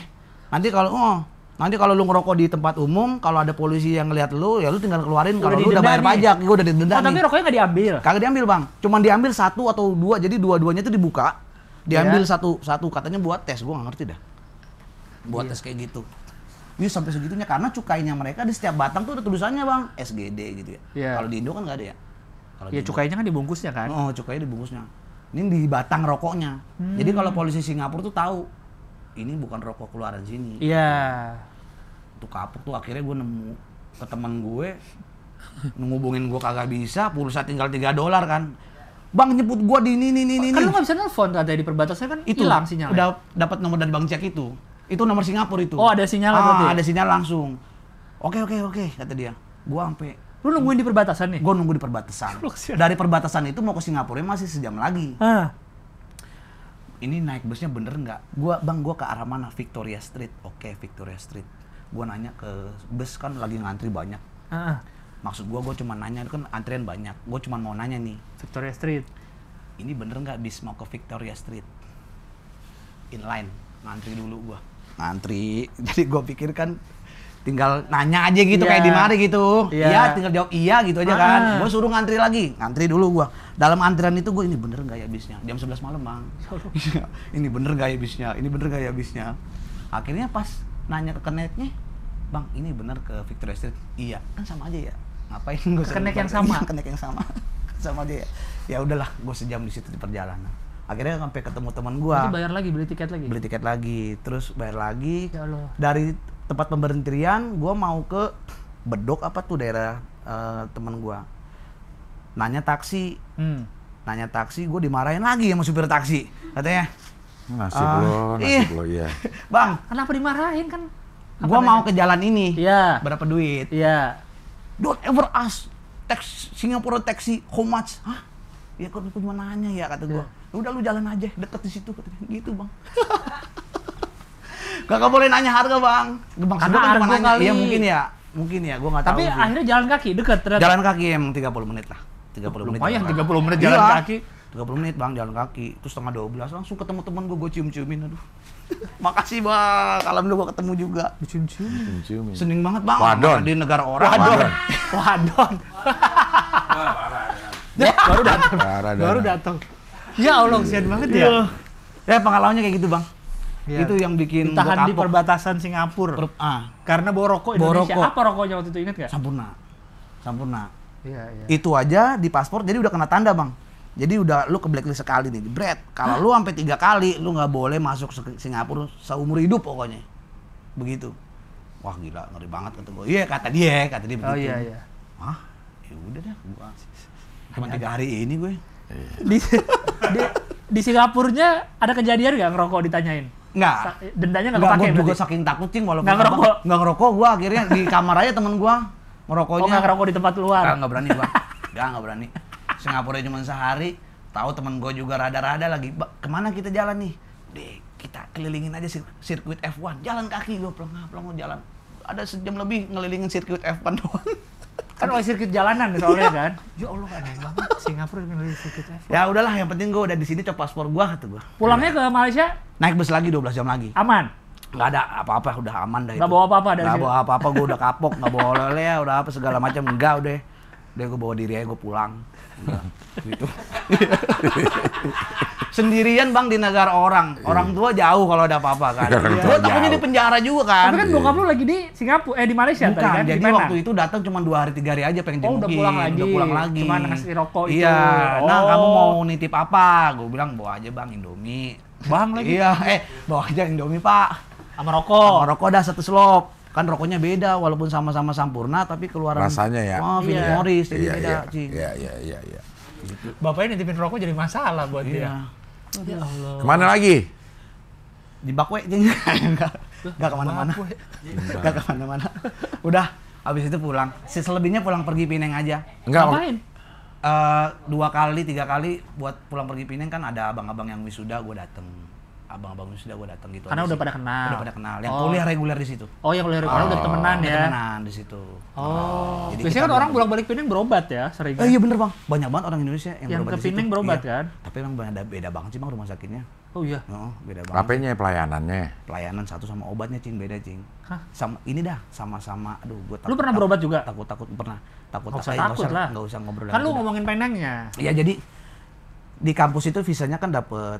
Nanti kalau oh nanti kalau lu ngerokok di tempat umum, kalau ada polisi yang ngeliat lu, ya lu tinggal keluarin kalau lu udah bayar nih. pajak, gua iya, udah didenda. Oh, nih. tapi rokoknya nggak diambil. Kagak diambil, Bang. cuma diambil satu atau dua, jadi dua-duanya itu dibuka. Diambil yeah. satu satu katanya buat tes, gua nggak ngerti dah. Buat yeah. tes kayak gitu. Iya sampai segitunya karena cukainya mereka di setiap batang tuh ada tulisannya, Bang. SGD gitu ya. Yeah. Kalau di Indo kan nggak ada ya. Kalo ya cukainya kan dibungkusnya kan? Oh, cukainya dibungkusnya. Ini di batang rokoknya. Hmm. Jadi kalau polisi Singapura tuh tahu ini bukan rokok keluaran sini. Iya. Yeah. Tuh kapuk tuh akhirnya gue nemu ke teman gue ngubungin gue kagak bisa, pulsa tinggal 3 dolar kan. Bang nyebut gue di ini ini ini. Kan lu gak bisa nelfon ada di perbatasan kan hilang sinyal. Udah dapat nomor dari Bang Jack itu. Itu nomor Singapura itu. Oh, ada sinyal ah, berarti. ada sinyal langsung. Oke oke oke kata dia. Gue sampai Lu nungguin di perbatasan nih? Gue nunggu di perbatasan. Dari perbatasan itu mau ke Singapura masih sejam lagi. Ah ini naik busnya bener nggak? Gua bang, gua ke arah mana? Victoria Street. Oke, okay, Victoria Street. Gua nanya ke bus kan lagi ngantri banyak. Uh. Maksud gua, gua cuma nanya kan antrian banyak. Gua cuma mau nanya nih. Victoria Street. Ini bener nggak bis mau ke Victoria Street? Inline, ngantri dulu gua. Ngantri. Jadi gua pikir kan tinggal nanya aja gitu yeah. kayak iya. di mari gitu. Iya, yeah. tinggal jawab iya gitu aja uh. kan. Gua suruh ngantri lagi. Ngantri dulu gua dalam antrian itu gue ini bener gak ya bisnya jam 11 malam bang iya. ini bener gak ya bisnya ini bener gak ya bisnya akhirnya pas nanya ke kenetnya bang ini bener ke Victoria Street iya kan sama aja ya ngapain gue iya, kenet yang sama kenet yang sama sama aja ya ya udahlah gue sejam di situ di perjalanan akhirnya sampai ketemu teman gue Nanti bayar lagi beli tiket lagi beli tiket lagi terus bayar lagi ya Allah. dari tempat pemberhentian gue mau ke Bedok apa tuh daerah uh, teman gue nanya taksi hmm. nanya taksi gue dimarahin lagi sama supir taksi katanya nasib uh, lo nasib iya. lo iya bang kenapa dimarahin kan gue mau ke jalan ini yeah. berapa duit yeah. don't ever ask tax Singapura taxi how much Hah? ya kan aku cuma nanya ya kata gue iya. yeah. udah lu jalan aja deket di situ gitu bang Gak boleh nanya harga bang, bang kan cuma nanya, iya, kali. ya mungkin ya, mungkin ya, gue nggak tahu. Tapi sih. akhirnya jalan kaki deket. Ternyata. Jalan kaki emang 30 menit lah. 30 menit. Lumayan 30 menit jalan iya. kaki. 30 menit bang jalan kaki terus setengah dua 12 langsung ketemu teman gue gue cium-ciumin aduh makasih bang kalau dulu gue ketemu juga cium-ciumin cium seneng banget bang wadon di negara orang wadon wadon ya, datang, baru datang baru datang ya Allah kesian banget ya iya. ya pengalamannya kayak gitu bang Ya. Itu yang bikin ditahan di perbatasan Singapura. Per, ah. Karena bawa rokok Indonesia. Boroko. Apa rokoknya waktu itu ingat gak? Sampurna. Sampurna Iya, iya, Itu aja di paspor jadi udah kena tanda, Bang. Jadi udah lu ke blacklist sekali nih, jebret. Kalau lu sampai tiga kali, lu nggak boleh masuk Singapura seumur hidup pokoknya. Begitu. Wah gila, ngeri banget kata gue. Iya kata dia, kata dia oh, begitu. Oh iya iya. Wah, ya udah deh Gua cuma tiga hari ini gue. Iya. Di, di, di Singapurnya ada kejadian nggak ngerokok ditanyain? Nggak. Dendanya nggak kepake. Gue saking takut cing walaupun nggak ngerokok. Nggak ngerokok gue akhirnya di kamar aja temen gue ngerokoknya. Oh, gak ngerokok di tempat luar. Enggak, nggak berani gua. Enggak, nggak berani. Singapura cuma sehari. Tahu temen gue juga rada-rada lagi. Kemana kita jalan nih? Deh, kita kelilingin aja sir sirkuit F1. Jalan kaki gue pelong ah, pelong jalan. Ada sejam lebih ngelilingin sirkuit F1 doang. kan oleh sirkuit jalanan ya, soalnya iya. kan ya Allah aneh banget Singapura dengan sirkuit F1 ya udahlah yang penting gue udah di sini cop paspor gue kata gue pulangnya ke Malaysia naik bus lagi 12 jam lagi aman nggak ada apa-apa udah aman dah nggak bawa apa-apa dari nggak bawa apa-apa gue udah kapok nggak bawa lele udah apa segala macam enggak udah deh gue bawa diri aja gue pulang gitu sendirian bang di negara orang iya. orang tua jauh kalau ada apa-apa kan gue takutnya di penjara juga kan tapi kan iya. bokap lu lagi di Singapura eh di Malaysia tadi, kan? jadi waktu itu datang cuma dua hari tiga hari aja pengen jadi oh, udah pulang lagi udah pulang lagi cuma ngasih rokok iya. itu nah kamu oh. mau nitip apa gue bilang bawa aja bang Indomie bang lagi iya eh bawa aja Indomie pak sama rokok. Sama rokok dah satu slop. Kan rokoknya beda walaupun sama-sama sampurna tapi keluaran rasanya ya. oh, Philip iya. Morris jadi iya, beda, iya. Iya, iya, iya, iya. Gitu. Bapaknya nitipin rokok jadi masalah buat iya. dia. Ya Allah. Kemana lagi? Di Bakwe, jeng. Enggak. Enggak kemana-mana. Enggak kemana-mana. Udah, habis itu pulang. Sis lebihnya pulang pergi Pineng aja. Enggak. Ngapain? Uh, dua kali, tiga kali buat pulang pergi Pineng kan ada abang-abang yang wisuda gue dateng abang-abang sudah gue datang gitu. Karena udah pada kenal. Udah pada kenal. Yang oh. kuliah reguler di situ. Oh, yang kuliah reguler oh. udah oh, temenan ya. temenan di situ. Oh. Jadi Biasanya kan orang bolak-balik Pinang berobat ya sering. Eh, ya? iya bener Bang. Banyak banget orang Indonesia yang, yang berobat ke berobat iya. kan. Tapi emang beda, beda banget sih Bang rumah sakitnya. Oh iya. No, beda banget. Apanya pelayanannya? Pelayanan satu sama obatnya Cing beda Cing. Hah? Sama ini dah sama-sama aduh gue takut. Lu pernah berobat juga? Takut-takut pernah. Takut takut, takut lah. Enggak usah ngobrol. Kan lu ngomongin Penangnya. Iya, jadi di kampus itu visanya kan dapat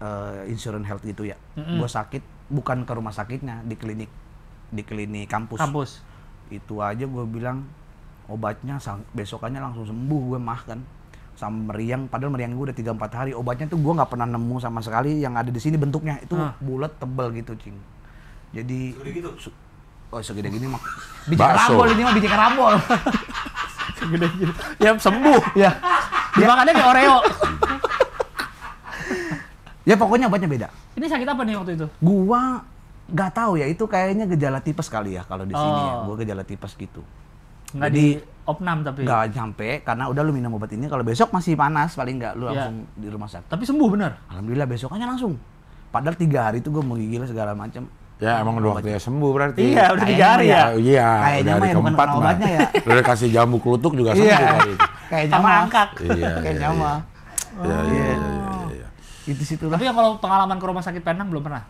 uh, insurance health gitu ya. Mm-hmm. Gue sakit bukan ke rumah sakitnya, di klinik di klinik kampus. Kampus. Itu aja gue bilang obatnya besokannya langsung sembuh gue mah kan sama meriang padahal meriang gue udah tiga empat hari obatnya tuh gue nggak pernah nemu sama sekali yang ada di sini bentuknya itu ah. bulat tebel gitu cing jadi gitu? oh segede gini mah biji karambol ini mah biji karambol segede gini ya sembuh ya dimakannya kayak oreo Ya pokoknya obatnya beda. Ini sakit apa nih waktu itu? Gua nggak tahu ya itu kayaknya gejala tipes kali ya kalau di oh. sini ya. Oh. Gua gejala tipes gitu. Nggak Jadi, di opnam tapi ya? nggak sampai karena udah lu minum obat ini kalau besok masih panas paling nggak lu yeah. langsung di rumah sakit. Tapi sembuh bener? Alhamdulillah besoknya langsung. Padahal tiga hari itu gue menggigil segala macam. Ya emang udah waktunya sembuh berarti. Iya udah tiga hari ya. Iya. Kayaknya mah bukan karena obatnya ya. Udah kasih jamu kelutuk juga iya. sembuh kali Kayaknya mah. Kayaknya mah. Iya. Iya. iya, iya oh itu situ lah. Tapi yang kalau pengalaman ke rumah sakit Penang belum pernah?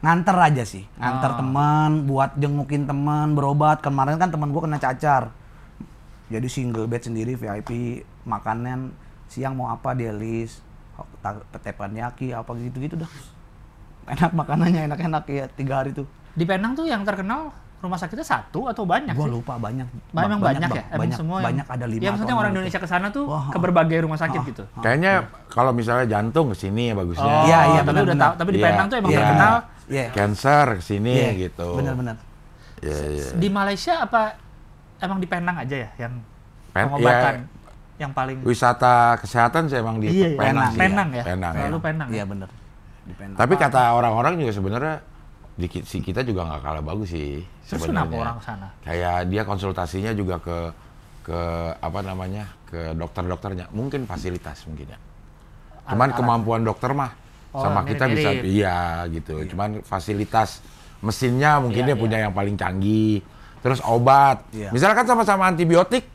Nganter aja sih, nganter oh. teman, buat jengukin teman, berobat. Kemarin kan teman gue kena cacar. Jadi single bed sendiri, VIP, makanan siang mau apa dia list, petepan yaki apa gitu-gitu dah. Enak makanannya, enak-enak ya, tiga hari tuh. Di Penang tuh yang terkenal rumah sakitnya satu atau banyak gua sih? lupa banyak ba banyak, banyak, banyak ya banyak, banyak semua yang, banyak ada lima ya maksudnya orang Indonesia ke sana tuh oh, ke ah. berbagai rumah sakit oh, gitu oh, kayaknya yeah. kalau misalnya jantung ke sini ya bagusnya oh, iya iya tapi udah tahu tapi di Penang tuh emang iya, terkenal yeah. cancer ke sini yeah, gitu benar-benar yeah, iya, iya. yeah. di Malaysia apa emang di Penang aja ya yang Pen pengobatan yeah. yang paling wisata kesehatan sih emang di yeah, Penang, Penang, Penang ya. Penang, Penang ya. Penang, ya. Penang. Ya? Iya benar. Tapi kata orang-orang juga sebenarnya dikit si kita juga nggak kalah bagus sih Terus orang sana? Kayak dia konsultasinya juga ke ke apa namanya ke dokter-dokternya mungkin fasilitas mungkin ya. Cuman Alat kemampuan dokter mah oh, sama mirip -mirip. kita bisa iya gitu. Iya. Cuman fasilitas mesinnya mungkin iya, dia iya. punya yang paling canggih. Terus obat, iya. misalkan sama-sama antibiotik,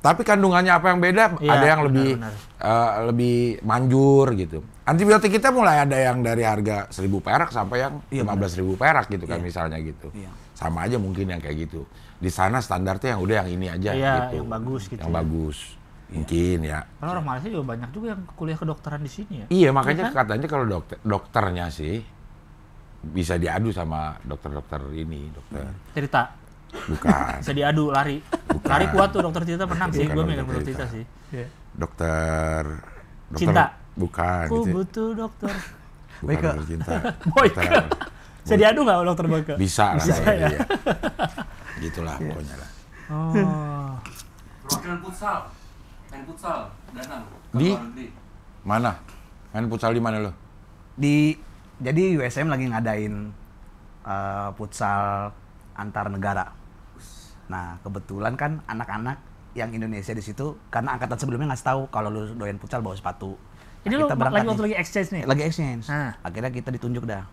tapi kandungannya apa yang beda? Ya, ada yang benar, lebih benar. Uh, eh, lebih manjur gitu. Antibiotik kita mulai ada yang dari harga 1000 perak sampai yang iya, lima belas ribu perak gitu kan ya. misalnya gitu. Ya. Sama aja mungkin yang kayak gitu. Di sana standarnya yang udah yang ini aja ya, gitu. Yang bagus gitu. Yang ya. bagus. Iya. Mungkin ya. Karena orang Malaysia juga banyak juga yang kuliah kedokteran di sini ya. Iya, makanya iya kan? katanya kalau dokter dokternya sih bisa diadu sama dokter-dokter ini, dokter. Cerita Bukan. Bisa diadu lari. Bukan. Lari kuat tuh dokter Tita pernah sih, gue megang dokter Tita sih. Iya. Dokter, Cinta. Bukan. Ku gitu. butuh dokter. Bukan Boyke. dokter Cinta. Boyke. Dokter, Bisa diadu nggak dokter Boyke? Bisa, Bisa lah. Bisa ya. Iya. Gitulah yeah. pokoknya lah. Oh. Perwakilan futsal. Main futsal, Danang. Di? Mana? Main futsal di mana lo? Di jadi USM lagi ngadain uh, futsal antar negara. Nah, kebetulan kan anak-anak yang Indonesia di situ karena angkatan sebelumnya nggak tahu kalau lu doyan pucal bawa sepatu. Nah, Jadi nah, kita lu lagi waktu lagi exchange nih? Lagi exchange. Ah. Akhirnya kita ditunjuk dah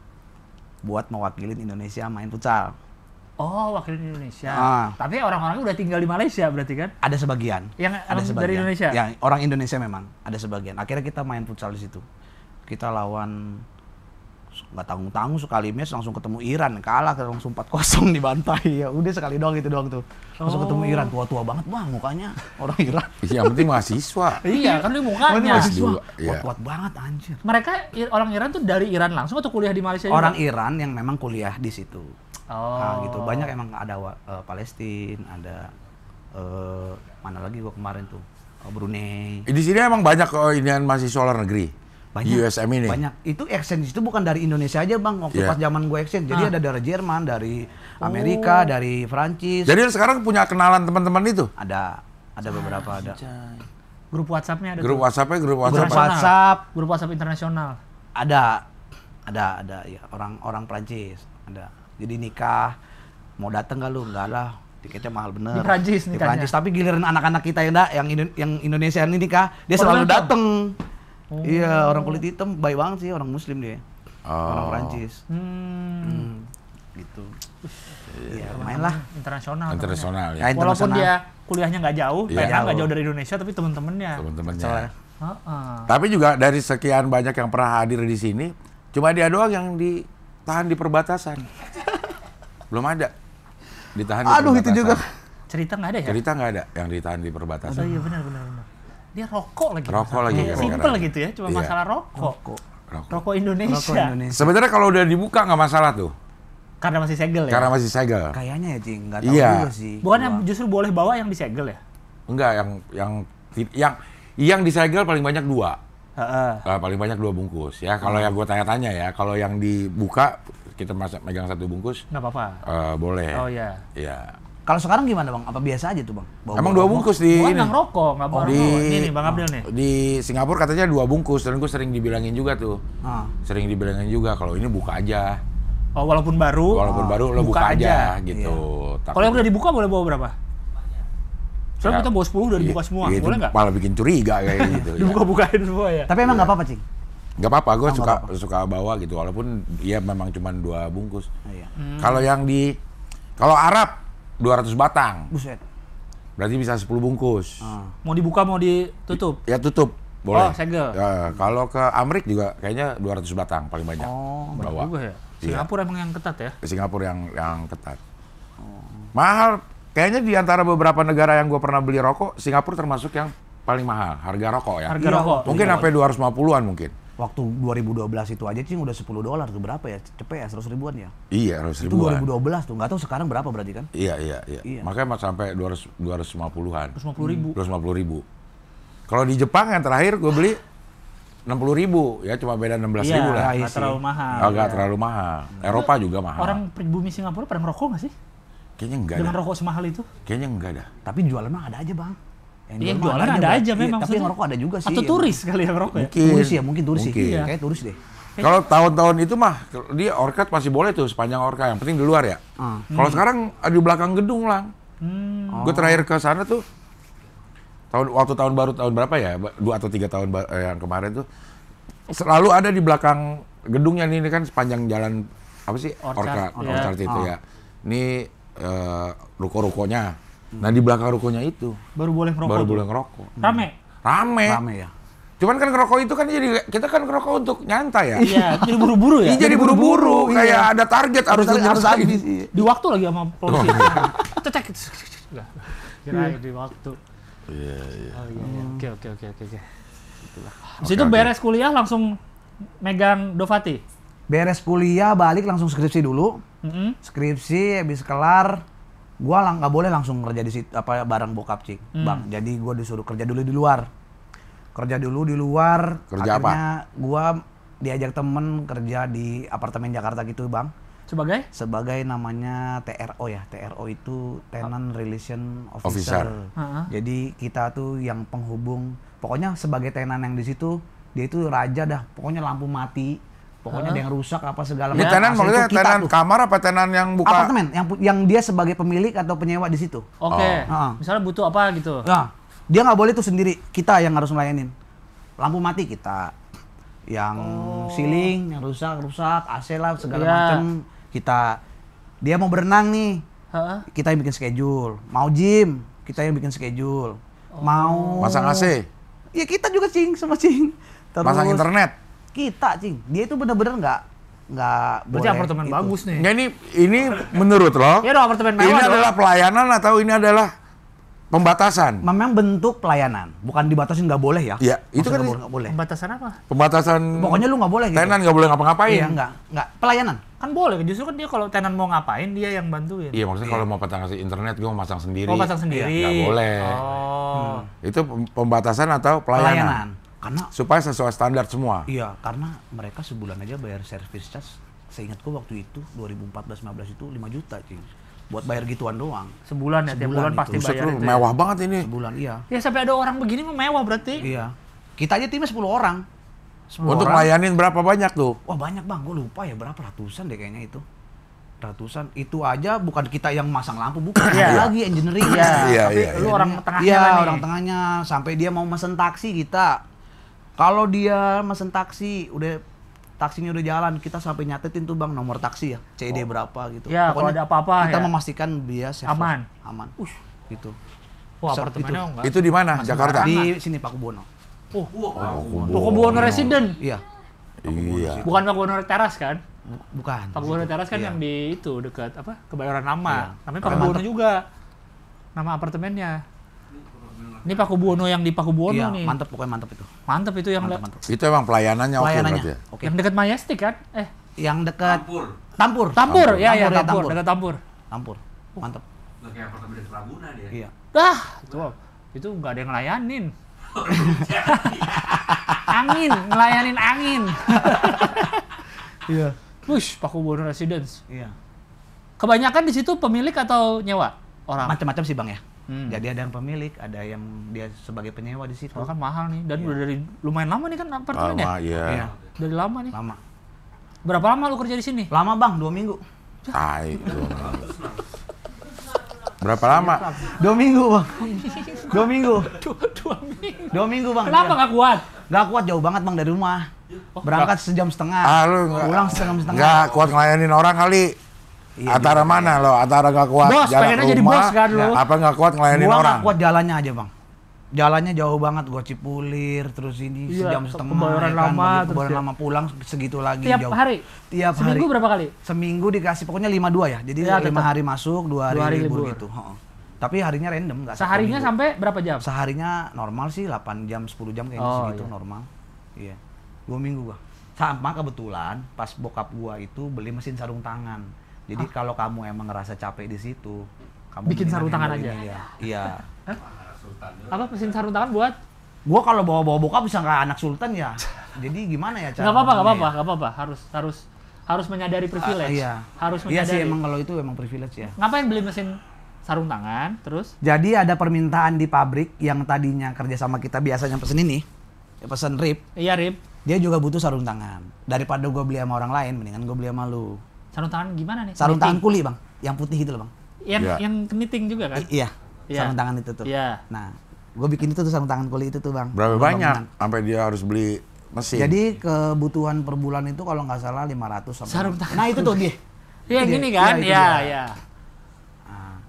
buat mewakilin Indonesia main pucal Oh, wakil Indonesia. Ah. Tapi orang-orangnya udah tinggal di Malaysia berarti kan? Ada sebagian. Yang ada sebagian. dari Indonesia. Yang orang Indonesia memang ada sebagian. Akhirnya kita main pucal di situ. Kita lawan nggak tanggung tanggung sekali mes langsung ketemu Iran kalah langsung empat kosong dibantai ya udah sekali doang gitu doang tuh langsung oh. ketemu Iran tua tua banget bang mukanya orang Iran iya penting mahasiswa iya, iya kan lu mukanya iya. mahasiswa iya. kuat tua banget anjir mereka orang Iran tuh dari Iran langsung atau kuliah di Malaysia orang juga? Iran yang memang kuliah di situ nah, oh. nah, gitu banyak emang ada uh, Palestina ada uh, mana lagi gua kemarin tuh eh, Brunei di sini emang banyak keinginan oh, inian mahasiswa luar negeri banyak. USM ini. Banyak. Itu exchange itu bukan dari Indonesia aja bang. Waktu yeah. pas zaman gue exchange, jadi ah. ada dari Jerman, dari oh. Amerika, oh. dari Perancis Jadi sekarang punya kenalan teman-teman itu? Ada, ada beberapa ah, ada. Jay. Grup WhatsAppnya ada. Grup WhatsAppnya grup WhatsApp. Grup WhatsApp, grup WhatsApp internasional. Ada, ada, ada. Ya orang orang Prancis ada. Jadi nikah, mau dateng gak lu? Enggak lah, tiketnya mahal bener. Di Prancis nikahnya. Di Prancis, tapi giliran anak-anak kita yang yang, Indonesia ini nikah, dia selalu datang. Iya, oh. Iya, orang kulit hitam baik banget sih orang muslim dia. Oh. Orang Prancis. Hmm. hmm. Gitu. Iya, ya, mainlah internasional. Internasional ya. Walaupun Walaupun dia kuliahnya nggak jauh, yeah. nggak jauh dari Indonesia tapi teman-temannya. Teman-temannya. Uh Tapi juga dari sekian banyak yang pernah hadir di sini, cuma dia doang yang ditahan di perbatasan. Belum ada. Ditahan Aduh, di perbatasan. Aduh, itu juga. Cerita nggak ada ya? Cerita nggak ada yang ditahan di perbatasan. Oh iya benar benar benar dia rokok lagi. Rokok lagi. Ya, Simpel gitu ya, cuma iya. masalah rokok. Rokok. Rokok, rokok Indonesia. Indonesia. Sebenarnya kalau udah dibuka nggak masalah tuh. Karena masih segel ya? Karena masih segel. Kayaknya ya, Cing. Nggak tahu iya. juga sih. Bukan yang justru boleh bawa yang disegel ya? Enggak, yang yang yang yang disegel paling banyak dua. Uh, uh. paling banyak dua bungkus ya. Kalau uh. yang hmm. gue tanya-tanya ya, kalau yang dibuka kita masak megang satu bungkus. Nggak apa-apa. Uh, boleh. Oh iya. Iya. Kalau sekarang gimana bang? Apa biasa aja tuh bang? Bawa Emang dua bungkus di ini. rokok, nggak bawa oh, di, Ini nih Bang Abdul nih. Di Singapura katanya dua bungkus, dan gue sering dibilangin juga tuh. Ah. Sering dibilangin juga kalau ini buka aja. Oh walaupun baru. Walaupun ah. baru lo buka, buka aja, aja iya. gitu. Iya. Kalau yang udah dibuka boleh bawa berapa? Soalnya ya, kita bawa 10 udah iya. dibuka semua, gitu, boleh nggak? Malah bikin curiga kayak gitu. Ya. Dibuka-bukain semua ya. Tapi emang nggak ya. apa-apa, Cing? nggak apa-apa gue suka -apa. suka bawa gitu walaupun ya memang cuma dua bungkus iya. hmm. kalau yang di kalau Arab 200 batang. Buset. Berarti bisa 10 bungkus. Ah. Mau dibuka mau ditutup? Ya tutup. Boleh. Oh, segel. Ya, kalau ke Amrik juga kayaknya 200 batang paling banyak. Oh, bawa. juga ya. Iya. Singapura iya. emang yang ketat ya? Singapura yang yang ketat. Oh. Mahal. Kayaknya di antara beberapa negara yang gue pernah beli rokok, Singapura termasuk yang paling mahal harga rokok ya. Harga iya, rokok. Mungkin sampai 250-an mungkin waktu 2012 itu aja cing udah 10 dolar tuh berapa ya? Cepet ya 100 ribuan ya? Iya, 100 ribuan. Itu 2012 tuh, nggak tahu sekarang berapa berarti kan? Iya, iya, iya. iya. Makanya sampai dua dua ratus 200 250-an. 250 ribu. lima puluh ribu. Kalau di Jepang yang terakhir gue beli enam puluh ribu ya cuma beda enam belas iya, ribu lah. Iya, terlalu mahal. Agak iya. terlalu mahal. Eropa juga mahal. Orang pribumi Singapura pada merokok nggak sih? Kayaknya enggak Dengan ada. rokok semahal itu? Kayaknya enggak dah. Tapi jualan mah ada aja bang. Yang ya, jualan, ada, ada aja memang. Iya, tapi yang ada juga sih. Atau ya. turis kali ya rokok ya. Turis ya, mungkin turis mungkin. sih. Iya. Kayak turis deh. Kalau tahun-tahun itu mah dia orkat masih boleh tuh sepanjang orka yang penting di luar ya. Hmm. Kalau hmm. sekarang ada di belakang gedung lah. Hmm. Gue oh. terakhir ke sana tuh tahun waktu tahun baru tahun berapa ya dua atau tiga tahun eh, yang kemarin tuh selalu ada di belakang gedungnya nih ini kan sepanjang jalan apa sih orchard orchard, ya. itu ya. Ah. Ini uh, ruko-rukonya Hmm. Nah di belakang rukonya itu baru boleh ngerokok. Baru boleh ngerokok. Hmm. Rame. Rame. Rame ya. Cuman kan ngerokok itu kan jadi kita kan ngerokok untuk nyantai ya. Iya, jadi buru-buru ya. Iya, jadi buru-buru iya. kayak iya. ada target harus harus habis. Di waktu lagi sama oh, polisi. Cecek. Iya. Kira iya. di waktu. Oh, iya, iya. Oke, oke, oke, oke, oke. Di situ beres kuliah langsung megang Dovati. Beres kuliah balik langsung skripsi dulu. Mm -hmm. Skripsi habis kelar gue lang nggak boleh langsung kerja di situ apa bareng bokap cik hmm. bang jadi gue disuruh kerja dulu di luar kerja dulu di luar kerja akhirnya gue diajak temen kerja di apartemen Jakarta gitu bang sebagai sebagai namanya TRO ya TRO itu tenant relation officer, officer. jadi kita tuh yang penghubung pokoknya sebagai tenant yang di situ dia itu raja dah pokoknya lampu mati Pokoknya ada yang rusak apa segala macam. tenan nah, maksudnya tenan kamar apa tenan yang buka? Apartemen yang yang dia sebagai pemilik atau penyewa di situ. Oke. Okay. Oh. Misalnya butuh apa gitu. Nah, dia nggak boleh tuh sendiri. Kita yang harus melayanin. Lampu mati kita. Yang oh. ceiling yang rusak-rusak, AC lah segala yeah. macam kita. Dia mau berenang nih. Huh? Kita yang bikin schedule. Mau gym, kita yang bikin schedule. Oh. Mau Masang AC. Ya kita juga cing sama cing. Terus, Masang internet kita cing dia itu bener-bener nggak nggak berarti apartemen itu. bagus nih. Ya ini ini menurut lo? Ya dong apartemen mewah. Ini dong. adalah pelayanan atau ini adalah pembatasan? Memang bentuk pelayanan, bukan dibatasin nggak boleh ya. Iya, itu kan nggak boleh, boleh. Pembatasan apa? Pembatasan. Pokoknya lu nggak boleh. Gitu. Tenan nggak boleh ngapa-ngapain. Iya nggak nggak pelayanan. Kan boleh, justru kan dia kalau tenan mau ngapain dia yang bantuin. Iya maksudnya kalau iya. mau pasang internet gue mau pasang sendiri. Mau pasang sendiri. Iya, nggak boleh. Oh. Hmm. Itu pembatasan atau pelayanan? Pelayanan karena supaya sesuai standar semua. Iya, karena mereka sebulan aja bayar service charge seingatku waktu itu 2014 15 itu 5 juta, cuy buat bayar gituan doang. Sebulan ya, sebulan sebulan pasti bayar. Itu mewah ya. banget ini. Sebulan, iya. Ya sampai ada orang begini mah mewah berarti. Iya. Kita aja timnya 10 orang. 10 Untuk orang. layanin berapa banyak tuh? Wah banyak bang, gue lupa ya berapa ratusan deh kayaknya itu. Ratusan, itu aja bukan kita yang masang lampu, bukan ya. lagi engineering ya. Iya, Tapi iya, lu iya. orang tengahnya Iya, orang tengahnya. Sampai dia mau mesen taksi kita kalau dia mesen taksi, udah taksinya udah jalan, kita sampai nyatetin tuh bang nomor taksi ya, CD oh. berapa gitu. Ya, kalau ada apa-apa kita ya. memastikan dia safe aman. Aman. Ush. Gitu. Wah, so, itu, Itu di mana? Jakarta. Di sini Pak Kubono. Oh, Pak Kubono Bono. Bono Resident. Iya. Iya. Bukan Pak Kubono Teras kan? Bukan. Pak Bono Teras kan iya. yang di itu dekat apa? Kebayoran Lama. Iya. Namanya Pak Kubono juga. Nama apartemennya. Ini Paku Buwono yang di Paku Buwono iya, nih. Mantep pokoknya mantep itu. Mantep itu yang mantep, mantep. Itu emang pelayanannya, pelayanannya. Ya? oke okay, okay. Yang dekat Majestic kan? Eh, yang dekat Tampur. Tampur. Tampur, ya ya Tampur, Tampur. dekat Tampur. Tampur. Uh. Mantep. Enggak kayak apartemen di Ragunan dia. Iya. Dah, itu itu nggak ada yang layanin. angin, ngelayanin angin. Iya. Push Paku Buwono Residence. Iya. Kebanyakan di situ pemilik atau nyewa orang? Macam-macam sih, Bang ya. Hmm. Jadi ada yang pemilik, ada yang dia sebagai penyewa di situ. kan mahal nih dan ya. udah iya. dari lumayan lama nih kan apartemennya. Lama, ya? Dari lama nih. Lama. Berapa lama lu kerja di sini? Lama bang, dua minggu. Tai. Berapa lama? Dua minggu bang. Dua minggu. Dua, minggu. Dua minggu bang. Kenapa iya. nggak kuat? Gak kuat jauh banget bang dari rumah. Oh, Berangkat sejam setengah. Ah, lu, pulang sejam setengah. Gak kuat ngelayanin orang kali. Iya, antara iya. mana lo? Antara gak kuat bos, jalan rumah, jadi bos kan lo? Apa gak kuat ngelayanin gua orang? Gua kuat jalannya aja bang. Jalannya jauh banget, gua cipulir, terus ini iya, sejam setengah. jam. ya kan? lama, ya. lama pulang segitu lagi. Tiap jauh. hari? Tiap Seminggu hari. berapa kali? Seminggu dikasih pokoknya lima dua ya. Jadi ya, lima hari masuk, dua hari, dua hari libur, libur gitu. Ho -ho. Tapi harinya random nggak Seharinya sampai berapa jam? Seharinya normal sih 8 jam 10 jam kayaknya gitu oh, segitu iya. normal. Iya. Dua minggu gua. Sama kebetulan pas bokap gua itu beli mesin sarung tangan jadi ah. kalau kamu emang ngerasa capek di situ, kamu bikin sarung tangan aja. Ya. Iya. Apa mesin sarung tangan buat? Gua kalau bawa-bawa bokap bisa nggak anak sultan ya. Jadi gimana ya cara? Gak apa-apa, gak apa-apa, ya? gak apa-apa. Harus harus harus menyadari privilege. Uh, iya. Harus menyadari. Iya sih emang kalau itu emang privilege ya. Ngapain beli mesin sarung tangan terus? Jadi ada permintaan di pabrik yang tadinya kerja sama kita biasanya pesen ini. Ya pesen rib. Iya, rib. Dia juga butuh sarung tangan. Daripada gue beli sama orang lain, mendingan gue beli sama lu sarung tangan gimana nih sarung tangan kuli bang yang putih itu loh bang yang yeah. yang keniting juga kan I iya yeah. sarung tangan itu tuh yeah. nah gue bikin itu tuh sarung tangan kuli itu tuh bang berapa Lalu banyak bangunan. sampai dia harus beli mesin jadi kebutuhan per bulan itu kalau nggak salah 500 sampai sarung tangan nah itu tuh dia Iya gini iya, kan Iya ya, ya. Nah,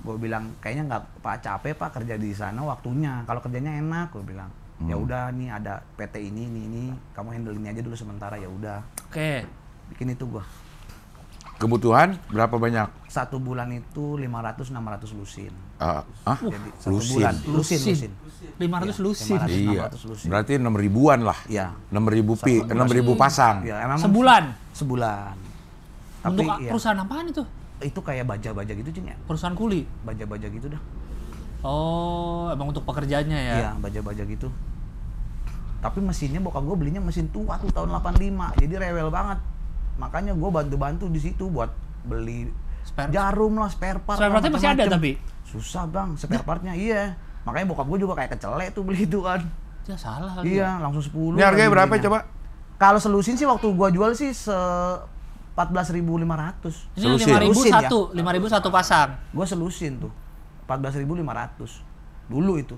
gue bilang kayaknya nggak pak capek pak kerja di sana waktunya kalau kerjanya enak gue bilang ya hmm. ya udah nih ada PT ini ini ini kamu handle ini aja dulu sementara ya udah oke okay bikin itu gua. Kebutuhan berapa banyak? Satu bulan itu 500-600 lusin. Uh, ah? Jadi lusin. Lusin, lusin. Iya, lusin. 500 ya, lusin? 500, iya. 600 lusin. Berarti 6 ribuan lah. Iya. 6 ribu, pi, 6 ribu iya, pasang. Ya, emang sebulan? Sebulan. Tapi, Untuk ya, perusahaan apaan itu? Itu kayak baja-baja gitu, Cing ya. Perusahaan kuli? Baja-baja gitu dah. Oh, emang untuk pekerjaannya ya? Iya, baja-baja gitu. Tapi mesinnya bokap gue belinya mesin tua tuh tahun 85, jadi rewel banget makanya gue bantu-bantu di situ buat beli spare. jarum lah spare part spare partnya masih ada tapi susah bang spare partnya iya makanya bokap gue juga kayak kecelek tuh beli itu kan ya salah iya ya. langsung sepuluh. ini harganya kan berapa coba kalau selusin sih waktu gue jual sih se 14.500. Ini selusin. 5.000 ya? ya? satu, lima ribu satu pasang. Gue selusin tuh. 14.500. Dulu itu.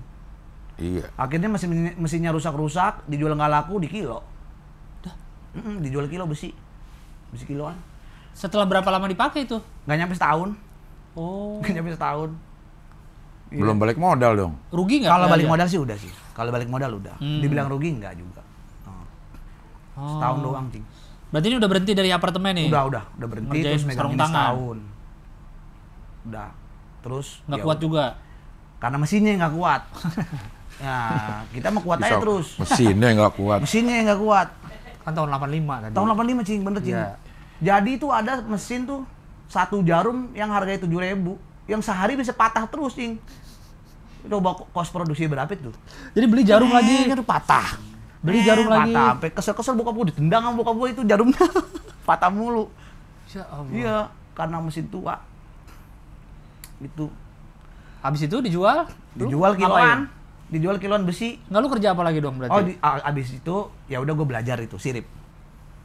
Iya. Akhirnya mesin mesinnya rusak-rusak, dijual nggak laku di kilo. Dah. Mm -mm, dijual kilo besi bisa kiloan setelah berapa lama dipakai itu Gak nyampe setahun oh Gak nyampe setahun iya. belum balik modal dong rugi nggak kalau balik modal sih udah sih kalau balik modal udah hmm. dibilang rugi nggak juga oh. setahun oh. doang sih. berarti ini udah berhenti dari apartemen nih udah udah udah berhenti Ngerjain terus megang ini setahun udah terus Gak ya kuat juga karena mesinnya nggak kuat Nah, kita mau kuat Bisa, aja terus. Mesinnya nggak kuat. Mesinnya nggak kuat kan tahun 85 tadi. Tahun 85 cing, bener cing. Yeah. Jadi itu ada mesin tuh satu jarum yang harganya tujuh ribu, yang sehari bisa patah terus cing. Coba kos produksi berapa itu? Jadi beli jarum eh, lagi. Itu patah. Beli eh, jarum patah. lagi. Patah, sampai kesel-kesel buka gue ditendang sama buka gue itu jarumnya. patah mulu. Ya Allah. Iya, karena mesin tua. Itu. Habis itu dijual? Dijual kiloan dijual kiloan besi nggak lu kerja apa lagi dong berarti oh di, abis itu ya udah gue belajar itu sirip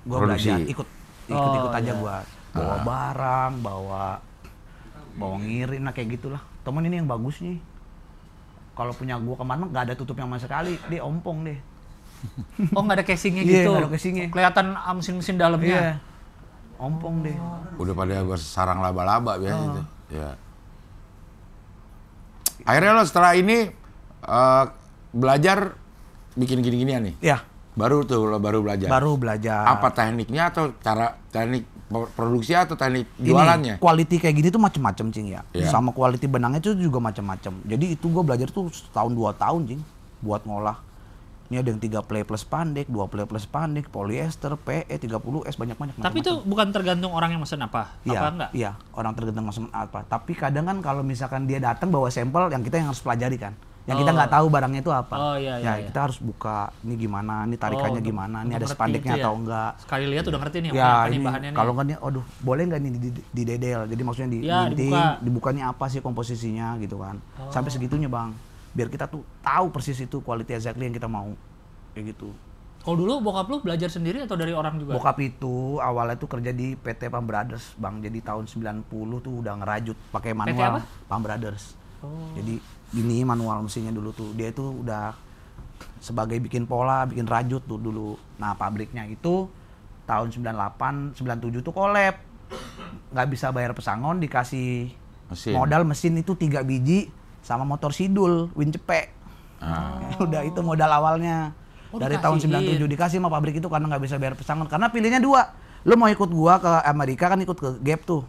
gue belajar ikut ikut ikut oh, aja iya. gue bawa ah. barang bawa bawa ngirin, nah kayak gitulah temen ini yang bagus nih kalau punya gue kemana nggak ada tutup yang sama sekali dia ompong deh oh nggak ada casingnya iya, gitu yeah, ada casingnya kelihatan ah, mesin-mesin dalamnya yeah. ompong deh udah pada gue sarang laba-laba biasa oh. itu ya akhirnya lo setelah ini uh, belajar bikin gini-ginian nih. Iya. Baru tuh baru belajar. Baru belajar. Apa tekniknya atau cara teknik produksi atau teknik jualannya? Ini, quality kayak gini tuh macem-macem cing ya. ya. Sama quality benangnya tuh juga macem-macem. Jadi itu gue belajar tuh setahun dua tahun cing buat ngolah ini ada yang tiga play plus pandek, dua play plus pandek, polyester, PE, 30S, banyak-banyak. Tapi itu bukan tergantung orang yang mesen apa, iya, apa enggak? Iya, orang tergantung mesen apa. Tapi kadang kan kalau misalkan dia datang bawa sampel yang kita yang harus pelajari kan yang oh. kita nggak tahu barangnya itu apa. Oh iya ya, iya. Ya, iya. kita harus buka ini gimana, ini tarikannya oh, gimana, ini ada spandeknya ya? atau enggak. Sekali lihat udah ngerti nih ya, apa ini, bahannya Kalau nggak nih, aduh boleh nggak nih didedel, jadi maksudnya di ya, dibuka. dibukanya apa sih komposisinya gitu kan. Oh. Sampai segitunya bang, biar kita tuh tahu persis itu quality exactly yang kita mau, kayak gitu. Kalau dulu bokap lu belajar sendiri atau dari orang juga? Bokap itu awalnya tuh kerja di PT Pam Brothers, Bang. Jadi tahun 90 tuh udah ngerajut pakai manual Pam Brothers. Oh. Jadi ini manual mesinnya dulu tuh dia itu udah sebagai bikin pola bikin rajut tuh dulu nah pabriknya itu tahun 98 97 tuh kolab nggak bisa bayar pesangon dikasih mesin. modal mesin itu tiga biji sama motor sidul win cepek ah. udah itu modal awalnya oh, dari tahun 97 dikasih sama pabrik itu karena nggak bisa bayar pesangon karena pilihnya dua lu mau ikut gua ke Amerika kan ikut ke Gap tuh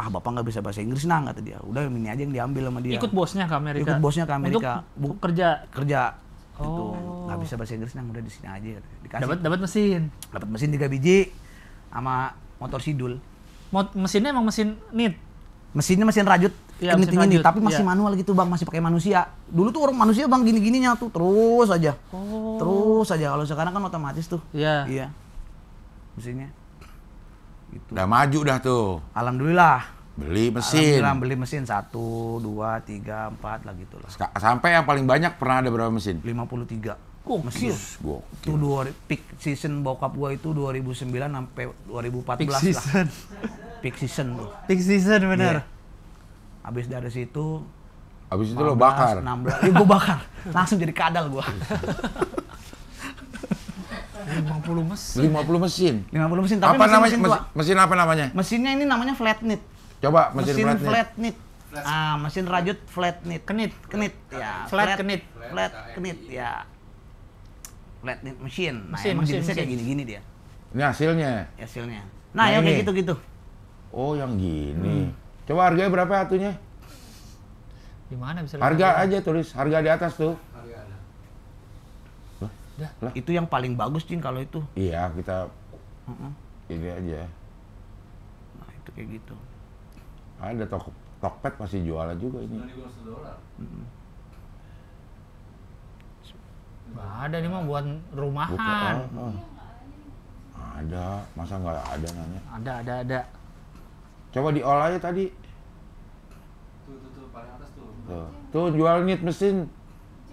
ah bapak nggak bisa bahasa Inggris nah kata dia udah ini aja yang diambil sama dia ikut bosnya ke Amerika ikut bosnya ke Amerika untuk Bu, kerja kerja gitu. oh. gitu nggak bisa bahasa Inggris nah udah di sini aja dikasih dapat dapat mesin dapat mesin tiga biji sama motor sidul Mot mesinnya emang mesin nit mesinnya mesin rajut ya, mesin ini rajut. tapi masih ya. manual gitu bang masih pakai manusia dulu tuh orang manusia bang gini gininya tuh terus aja oh. terus aja kalau sekarang kan otomatis tuh Iya. iya mesinnya Gitu. Udah maju dah tuh. Alhamdulillah. Beli mesin. Alhamdulillah beli mesin satu, dua, tiga, empat lah gitu lah. Sampai yang paling banyak pernah ada berapa mesin? 53. Gokil. Gokil. Itu dua peak season bokap gua itu 2009 sampai 2014 peak season. lah. Peak season tuh. Peak season bener. Yeah. Abis dari situ Abis itu lo bakar. 16, ya, gua bakar. Langsung jadi kadal gua. 50 mesin. 50 mesin. 50 mesin tapi apa mesin, namanya mesin, tua. mesin apa namanya? Mesinnya ini namanya flat knit. Coba mesin, mesin flat, flat knit. Flat. Ah, mesin rajut flat knit. Knit, knit ya. Flat, flat knit. Flat knit ya. Flat knit mesin. Nah, mesin, mesin, mesin. kayak gini-gini dia. Ini hasilnya. Hasilnya. Nah, nah yang kayak gitu-gitu. Oh, yang gini. Hmm. Coba harganya berapa satunya? Di mana bisa Harga aja tulis, harga di atas tuh. Harga lah. Itu yang paling bagus cing kalau itu. Iya, kita mm -mm. ini aja. Nah, itu kayak gitu. Ada tok tokpet pasti jualan juga ini. Mm. ada nih mah buat rumahan. Bukan, oh, oh. Ada, masa nggak ada nanya? Ada, ada, ada. Coba diolah aja tadi. Tuh, tuh, tuh, paling atas tuh. Tuh, tuh jual nit mesin.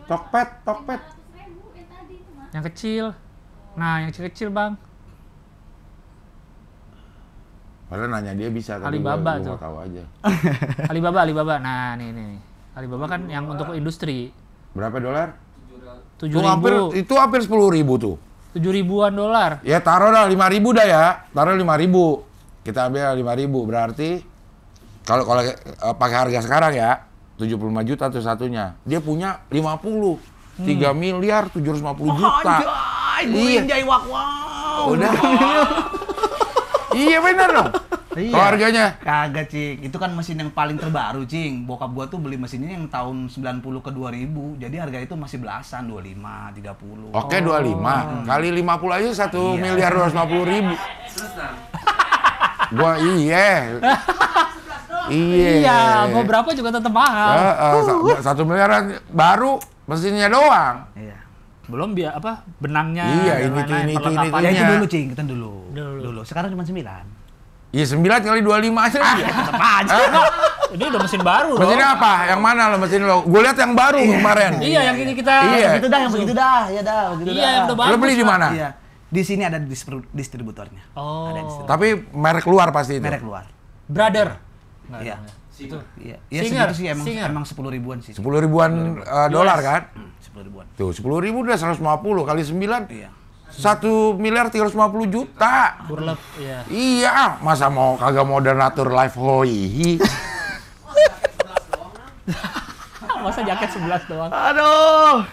Tokpet, tokpet yang kecil nah yang kecil-kecil bang Padahal nanya dia bisa tapi Alibaba gua, gua tuh. tahu aja. Alibaba, Alibaba. Nah, ini, nih. Alibaba kan yang untuk industri. Berapa dolar? Tujuh ribu. Hampir, itu hampir sepuluh ribu tuh. Tujuh ribuan dolar. Ya taruh dah lima ribu dah ya. Taruh lima ribu. Kita ambil lima ribu berarti kalau kalau eh, pakai harga sekarang ya tujuh puluh 75 juta tuh satunya. Dia punya lima puluh 3 hmm. miliar 750 juta. Oh, Anjay, iya. Jai wak wow. Udah. iya benar dong. Iya. harganya? Kagak, Cing. Itu kan mesin yang paling terbaru, Cing. Bokap gua tuh beli mesinnya yang tahun 90 ke 2000. Jadi harga itu masih belasan, 25, 30. Oke, okay, 25. Hmm. Kali 50 aja 1 iya. miliar 250 ribu. gua iya. Iya. Iya, mau berapa juga tetap mahal. Uh, uh, satu miliaran baru mesinnya doang. Iya. Belum biar apa benangnya iya, ini, lain-lain ini, ini, ini, Ya itu dulu cing, kita dulu. Dulu. dulu. Sekarang cuma 9. Iya 9 kali 25 aja. Ah, ya, tetap aja. Ini udah mesin baru Mesin dong. apa? Yang mana lo mesin lo? Gue lihat yang baru iya. kemarin. Iya, iya yang ini kita. Iya. Yang dah, yang begitu dah. Ya dah, begitu iya, dah. Yang udah baru. lo beli di mana? Iya. Di sini ada distributornya. Oh. Ada distributor. Tapi merek luar pasti itu. Merek luar. Brother. Iya. Itu. Iya. Iya segitu sih emang Singer. emang sepuluh ribuan sih. Sepuluh ribuan, ribuan. Uh, eh, dolar kan? Sepuluh ribuan. Tuh sepuluh ribu udah seratus lima puluh kali sembilan. Iya. Satu miliar tiga ratus lima puluh juta. Burlap, iya. Iya, masa mau kagak mau donatur live hoihi. masa jaket sebelas doang? Aduh.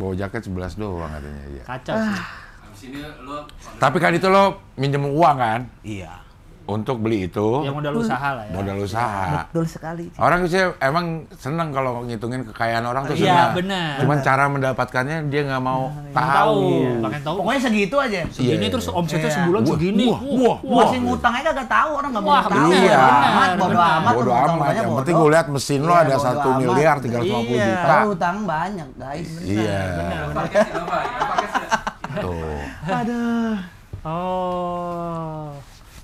Bawa jaket sebelas doang katanya, iya. Kacau sih. Ah. Tapi kan itu lo minjem uang kan? Iya untuk beli itu yang modal hmm. usaha lah ya modal usaha iya, betul sekali sih. orang sih emang seneng kalau ngitungin kekayaan orang tuh iya, benar. cuman bener. cara mendapatkannya dia nggak mau nah, iya. tahu, tahu. tahu pokoknya segitu aja iya, segini yeah. terus omsetnya iya. sebulan wah, segini wah, wah, wah. masih ngutang aja gak tahu orang nggak mau tahu iya. amat bodo amat bodo amat yang penting gue lihat mesin lo ada satu miliar tiga ratus lima puluh juta utang banyak guys iya tuh aduh oh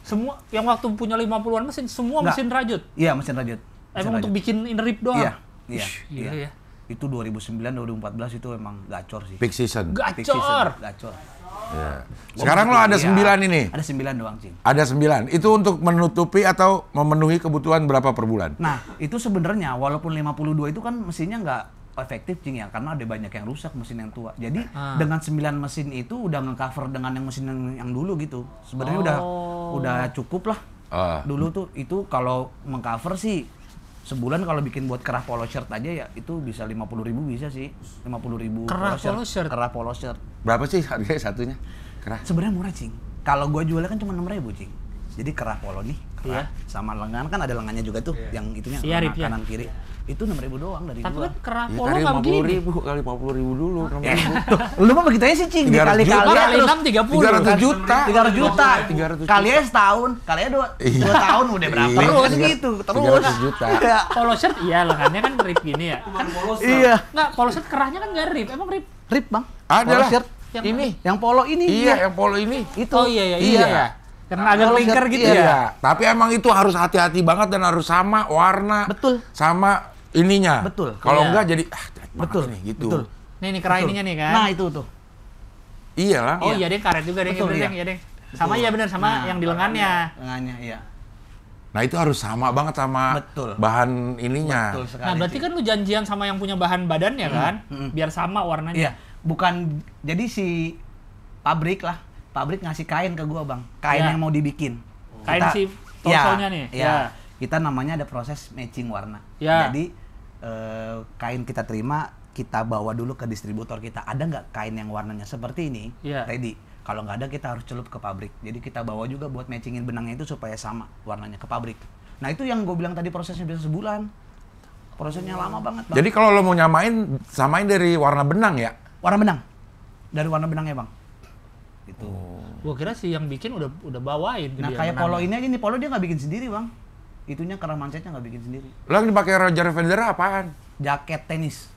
semua yang waktu punya 50-an mesin semua Nggak. mesin rajut. Iya, mesin rajut. emang rajut. untuk bikin inrip doang. Iya. Iya. iya. Ya. ribu iya. iya. Itu 2009 2014 itu emang gacor sih. Peak season. Gacor. Peak season. Gacor. Ya. Sekarang lo ada sembilan ini. Ada sembilan doang, Cing. Ada sembilan. Itu untuk menutupi atau memenuhi kebutuhan berapa per bulan? Nah, itu sebenarnya walaupun 52 itu kan mesinnya nggak efektif jing ya karena ada banyak yang rusak mesin yang tua. Jadi ah. dengan 9 mesin itu udah ngecover dengan yang mesin yang, yang dulu gitu. Sebenarnya oh. udah udah cukup lah. Ah. Dulu tuh itu kalau mengcover sih sebulan kalau bikin buat kerah polo shirt aja ya itu bisa lima puluh ribu bisa sih lima puluh ribu kerah polo shirt. polo shirt kerah polo shirt berapa sih harganya satunya kerah sebenarnya murah cing kalau gua jualnya kan cuma enam ribu cing jadi kerah polo nih kerah yeah. sama lengan kan ada lengannya juga tuh yeah. yang itunya Siar, kanan, iya. kanan kiri yeah itu enam ribu doang dari tapi gua. kan kerapol iya, ya, nggak begini. ribu kali lima puluh ribu dulu. ribu lu mah begitu aja sih cing dikali kali kali enam tiga puluh. Tiga ratus juta. Tiga ratus juta. Tiga ratus. Kali aja setahun, kali aja dua, iya. dua tahun udah berapa? Iya. Terus kan gitu, terus. Tiga ratus juta. Polo shirt iya lengannya kan rip gini ya. Kan iya. nggak polo shirt kerahnya kan nggak rip. Emang rip? Rip, Bang. Ada lah. Yang ini, yang polo ini. Iya, yang polo ini. Itu. Oh iya iya iya. Karena agak lingkar gitu ya? iya. ya. Tapi emang itu harus hati-hati banget dan harus sama warna. Betul. Sama ininya. Betul. Kalau iya. enggak jadi ah, betul nih gitu. Betul. Nih nih kerah ininya nih kan. Nah, itu tuh. Iyalah. Oh iya, iya deh karet juga iya. deh iya, betul, iya. iya deh. Sama iya benar sama nah, yang di lengannya. Lengannya iya. Nah itu harus sama banget sama Betul. bahan ininya. Betul sekali. Nah berarti kan lu janjian sama yang punya bahan badannya hmm. kan, hmm, hmm. biar sama warnanya. Iya. Bukan jadi si pabrik lah, pabrik ngasih kain ke gua bang, kain ya. yang mau dibikin. Kain Kita, si iya, torsonya ya, nih. Iya. Ya kita namanya ada proses matching warna. Ya. Jadi eh, kain kita terima kita bawa dulu ke distributor kita ada nggak kain yang warnanya seperti ini ya. ready. Kalau nggak ada kita harus celup ke pabrik. Jadi kita bawa juga buat matchingin benangnya itu supaya sama warnanya ke pabrik. Nah itu yang gue bilang tadi prosesnya bisa sebulan. Prosesnya lama banget. Bang. Jadi kalau lo mau nyamain, samain dari warna benang ya? Warna benang. Dari warna benangnya bang Itu. Oh. gue kira sih yang bikin udah udah bawain. Nah kayak polo ini aja nih polo dia nggak bikin sendiri bang itunya karena mancetnya nggak bikin sendiri. Lo yang dipakai Roger Federer apaan? Jaket tenis.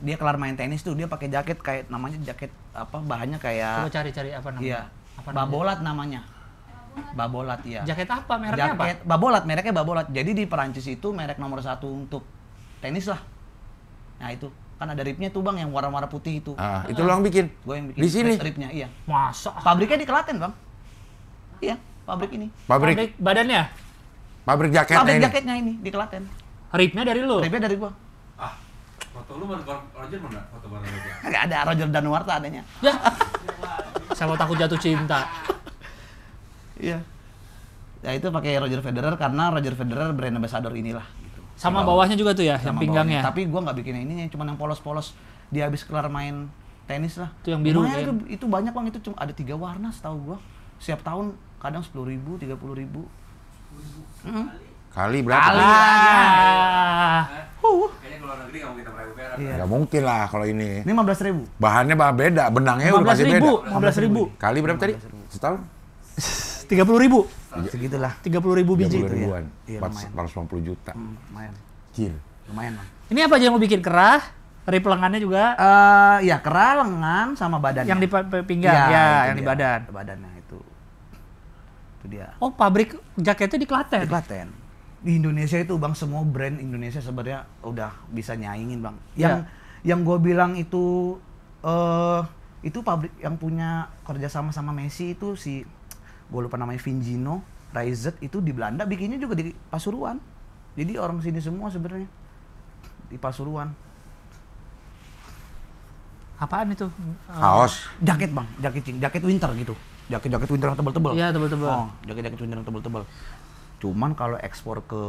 Dia kelar main tenis tuh dia pakai jaket kayak namanya jaket apa bahannya kayak Coba cari-cari apa namanya? Iya. Apa namanya? Babolat namanya. Babolat ya. Jaket apa mereknya Jaket, apa? Babolat mereknya Babolat. Jadi di Perancis itu merek nomor satu untuk tenis lah. Nah itu kan ada ribnya tuh bang yang warna-warna putih itu. Ah, itu lo yang bikin? Gue yang bikin. Di sini? Ribnya iya. Masa? Pabriknya di Kelaten bang. Iya, pabrik ini. Pabrik, pabrik badannya? Pabrik jaketnya Pabrik ini. jaketnya ini di Kelaten. Ribnya dari lu? Ribnya dari gua. Ah, foto lu mana Roger mana? Foto mana Roger? Gak ada Roger dan Warta adanya. Ya. mau takut jatuh cinta. Iya. ya itu pakai Roger Federer karena Roger Federer brand ambassador inilah. Gitu. Sama bawahnya juga tuh ya, yang pinggangnya. Ya? Tapi gua nggak bikin ini, cuma yang polos-polos. Dia habis kelar main tenis lah. Itu yang biru. Ya? itu, banyak bang itu cuma ada tiga warna setahu gua. Setiap tahun kadang sepuluh ribu, tiga puluh ribu Hmm? Kali berapa? Kali. Ah. Iya. Gak mungkin lah kalau ini. Ini 15 ribu. Bahannya bah beda, benangnya udah pasti beda. 15 ribu. Kali berapa tadi? Setahun? 30 ribu. Iya. Segitulah. 30 ribu biji itu ya. Iya, empat ratus lima puluh juta. Hmm, lumayan. Gil. Lumayan bang. Ini apa aja yang lo bikin kerah? Rip lengannya juga? Eh, uh, ya kerah lengan sama badannya. Iya, ya, yang di pinggang, ya, ya yang dia. di badan. Badannya dia. Oh, pabrik jaketnya di Klaten. Di Klaten. Di Indonesia itu Bang semua brand Indonesia sebenarnya udah bisa nyaingin, Bang. Iya. Yang yang gue bilang itu uh, itu pabrik yang punya kerjasama sama Messi itu si gue lupa namanya Vingino, Rizet itu di Belanda bikinnya juga di Pasuruan. Jadi orang sini semua sebenarnya di Pasuruan. Apaan itu? Kaos. Jaket bang, jaket jaket winter gitu jaket-jaket winter yang tebel tebal Iya, tebel-tebel. Oh, jaket-jaket winter yang tebel tebal Cuman kalau ekspor ke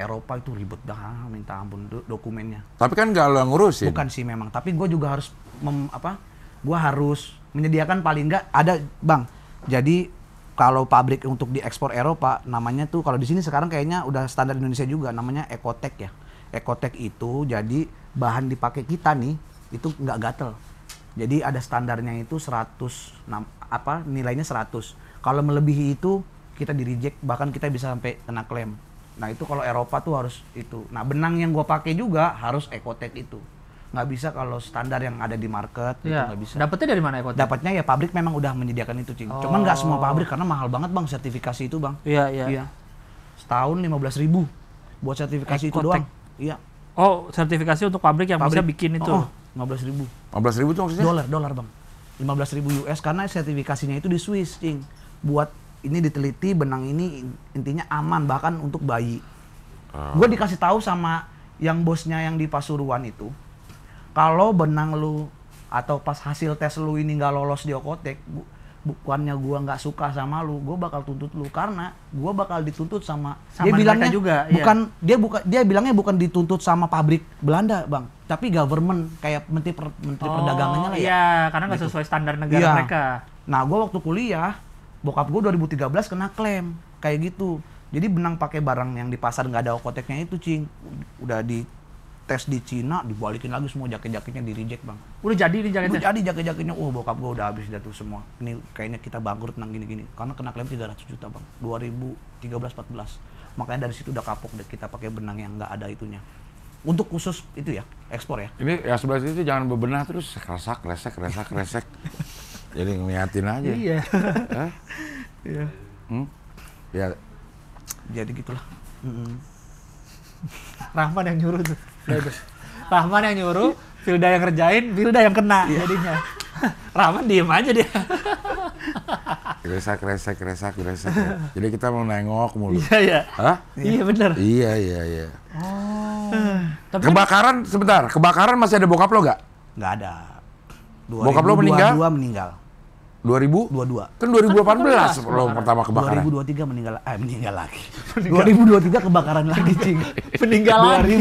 Eropa itu ribet dah, minta ampun do dokumennya. Tapi kan nggak lo ngurusin. Bukan sih memang, tapi gue juga harus mem, apa? Gue harus menyediakan paling nggak ada bang. Jadi kalau pabrik untuk diekspor Eropa, namanya tuh kalau di sini sekarang kayaknya udah standar Indonesia juga, namanya Ecotech ya. Ecotech itu jadi bahan dipakai kita nih itu nggak gatel. Jadi ada standarnya itu 100 apa nilainya 100. Kalau melebihi itu kita di reject bahkan kita bisa sampai kena klaim. Nah itu kalau Eropa tuh harus itu. Nah benang yang gue pakai juga harus ekotek itu. Nggak bisa kalau standar yang ada di market ya. itu iya. nggak bisa. Dapatnya dari mana Ecotech? Dapatnya ya pabrik memang udah menyediakan itu cing. Oh. Cuman nggak semua oh. pabrik karena mahal banget bang sertifikasi itu bang. Iya iya. iya. Setahun lima belas ribu buat sertifikasi itu doang. Iya. Oh sertifikasi untuk pabrik yang pabrik. bisa bikin itu. Oh, oh, lima belas ribu. Lima belas ribu tuh maksudnya? Dolar dolar bang. 15 ribu US karena sertifikasinya itu di Swiss, cing. Buat ini diteliti benang ini intinya aman bahkan untuk bayi. Uh. Ah. Gue dikasih tahu sama yang bosnya yang di Pasuruan itu, kalau benang lu atau pas hasil tes lu ini nggak lolos di Okotek, bu, bukannya gua nggak suka sama lu, gua bakal tuntut lu karena gua bakal dituntut sama, sama dia bilangnya juga, iya. bukan iya. dia buka dia bilangnya bukan dituntut sama pabrik Belanda bang, tapi government kayak menteri per, menteri oh, perdagangannya lah ya. Iya, karena nggak gitu. sesuai standar negara iya. mereka. Nah gua waktu kuliah bokap gue 2013 kena klaim kayak gitu. Jadi benang pakai barang yang di pasar nggak ada okoteknya itu cing, udah di tes di Cina dibalikin lagi semua jaket-jaketnya di reject bang udah jadi nih jaketnya udah jadi jaket-jaketnya oh, bokap gue udah habis dah tuh semua ini kayaknya kita bangkrut nang gini-gini karena kena klaim 300 juta bang 2013 14 makanya dari situ udah kapok deh kita pakai benang yang nggak ada itunya untuk khusus itu ya ekspor ya ini ya sebelah tuh jangan bebenah terus kresek, kresek kresek, kresek jadi ngeliatin aja iya iya hmm? ya jadi gitulah mm -hmm. Rahman yang nyuruh tuh bebas. Rahman yang nyuruh, Filda yang ngerjain, Filda yang kena yeah. jadinya. Rahman diem aja dia. Resak, resak, resak, resak. Ya. Jadi kita mau nengok mulu. Iya, iya. Hah? Iya, bener. Iya, iya, iya. Oh. Tapi kebakaran, sebentar. Kebakaran masih ada bokap lo gak? Gak ada. 2022 bokap lo meninggal? Dua meninggal. 2022. Kan 2018 lo kan pertama kebakaran. 2023 meninggal eh meninggal lagi. Meninggal. 2023 kebakaran lagi, Cing. meninggal lagi.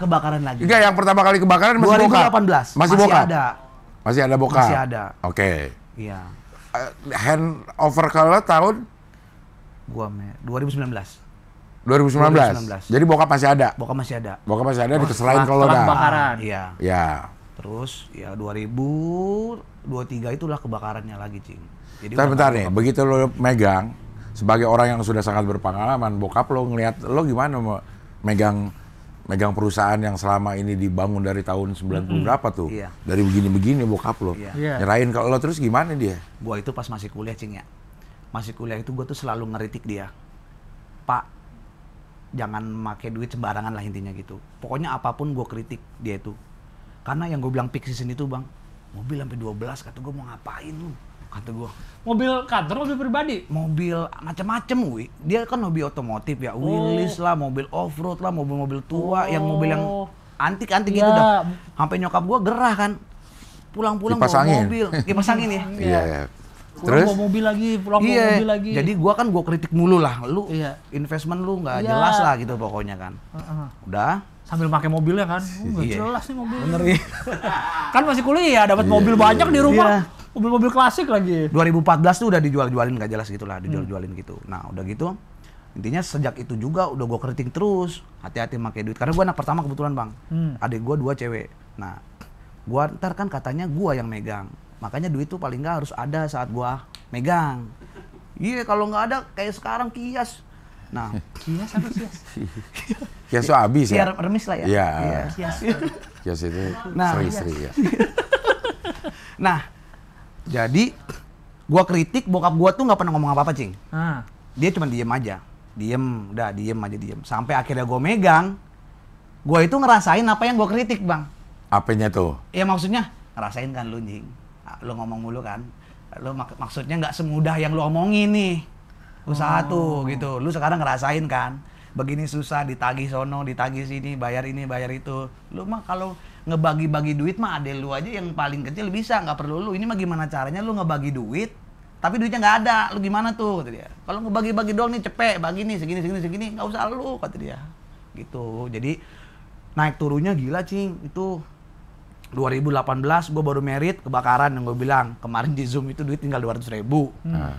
2023 kebakaran lagi. Enggak, yang pertama kali kebakaran masih 2018. Boka. Masih, masih boka. ada. Masih ada boka. Masih ada. Oke. Okay. Iya. Uh, eh, hand over kalau tahun gua me 2019. 2019. 2019. Jadi boka masih ada. Boka masih ada. Boka masih ada oh, selain kalau ada. Kebakaran. Iya. Iya. Terus ya 2000 dua tiga itulah kebakarannya lagi, Cing. Jadi bentar, bentar nih, begitu lo megang sebagai orang yang sudah sangat berpengalaman, bokap lo ngelihat lo gimana megang megang perusahaan yang selama ini dibangun dari tahun sembilan puluh berapa tuh? Iya. Dari begini-begini bokap lo. Iya. iya. Nyerahin kalau lo terus gimana dia? Gua itu pas masih kuliah, Cing ya. Masih kuliah itu gue tuh selalu ngeritik dia. Pak, jangan make duit sembarangan lah intinya gitu. Pokoknya apapun gue kritik dia itu. Karena yang gue bilang peak itu bang, mobil sampai 12 kata gue mau ngapain lu kata gue mobil kantor mobil pribadi mobil macam-macam wi dia kan hobi otomotif ya oh. lah mobil off road lah mobil-mobil tua oh. yang mobil yang oh. antik-antik yeah. gitu iya. dah sampai nyokap gue gerah kan pulang-pulang bawa mobil kipas angin ya iya yeah. Pulang Terus? bawa mobil lagi, pulang iya. mobil lagi. Jadi gua kan gua kritik mulu lah. Lu iya. investment lu nggak iya. jelas lah gitu pokoknya kan. Uh -huh. Udah, sambil pakai ya kan. Oh, uh, gak iya. jelas nih mobil. Bener ya. kan masih kuliah dapat iya, mobil iya, banyak di iya. rumah. Iya. Mobil-mobil klasik lagi. 2014 tuh udah dijual-jualin nggak jelas gitulah hmm. dijual-jualin gitu. Nah, udah gitu intinya sejak itu juga udah gua keriting terus hati-hati pakai duit karena gua anak pertama kebetulan bang hmm. adik gue dua cewek nah gua ntar kan katanya gua yang megang makanya duit tuh paling nggak harus ada saat gua megang iya yeah, kalau nggak ada kayak sekarang kias Nah, kias apa kias? kias itu habis ya? Kias remis lah ya? Iya. iya kias. kias itu seri-seri nah, ya. Iya. nah, jadi gua kritik bokap gua tuh nggak pernah ngomong apa-apa, Cing. Ah. Dia cuma diem aja. Diem, udah diem aja diem. Sampai akhirnya gua megang, gua itu ngerasain apa yang gua kritik, Bang. Apanya tuh? Iya maksudnya, ngerasain kan lu, nging, ah, Lu ngomong mulu kan. Lu mak maksudnya nggak semudah yang lu omongin nih usaha oh. tuh gitu lu sekarang ngerasain kan begini susah ditagih sono ditagih sini bayar ini bayar itu lu mah kalau ngebagi-bagi duit mah ada lu aja yang paling kecil bisa nggak perlu lu ini mah gimana caranya lu ngebagi duit tapi duitnya nggak ada lu gimana tuh kata dia kalau ngebagi-bagi doang nih cepet bagi nih segini segini segini nggak usah lu kata dia gitu jadi naik turunnya gila cing itu 2018 gue baru merit kebakaran yang gue bilang kemarin di zoom itu duit tinggal 200 ribu hmm.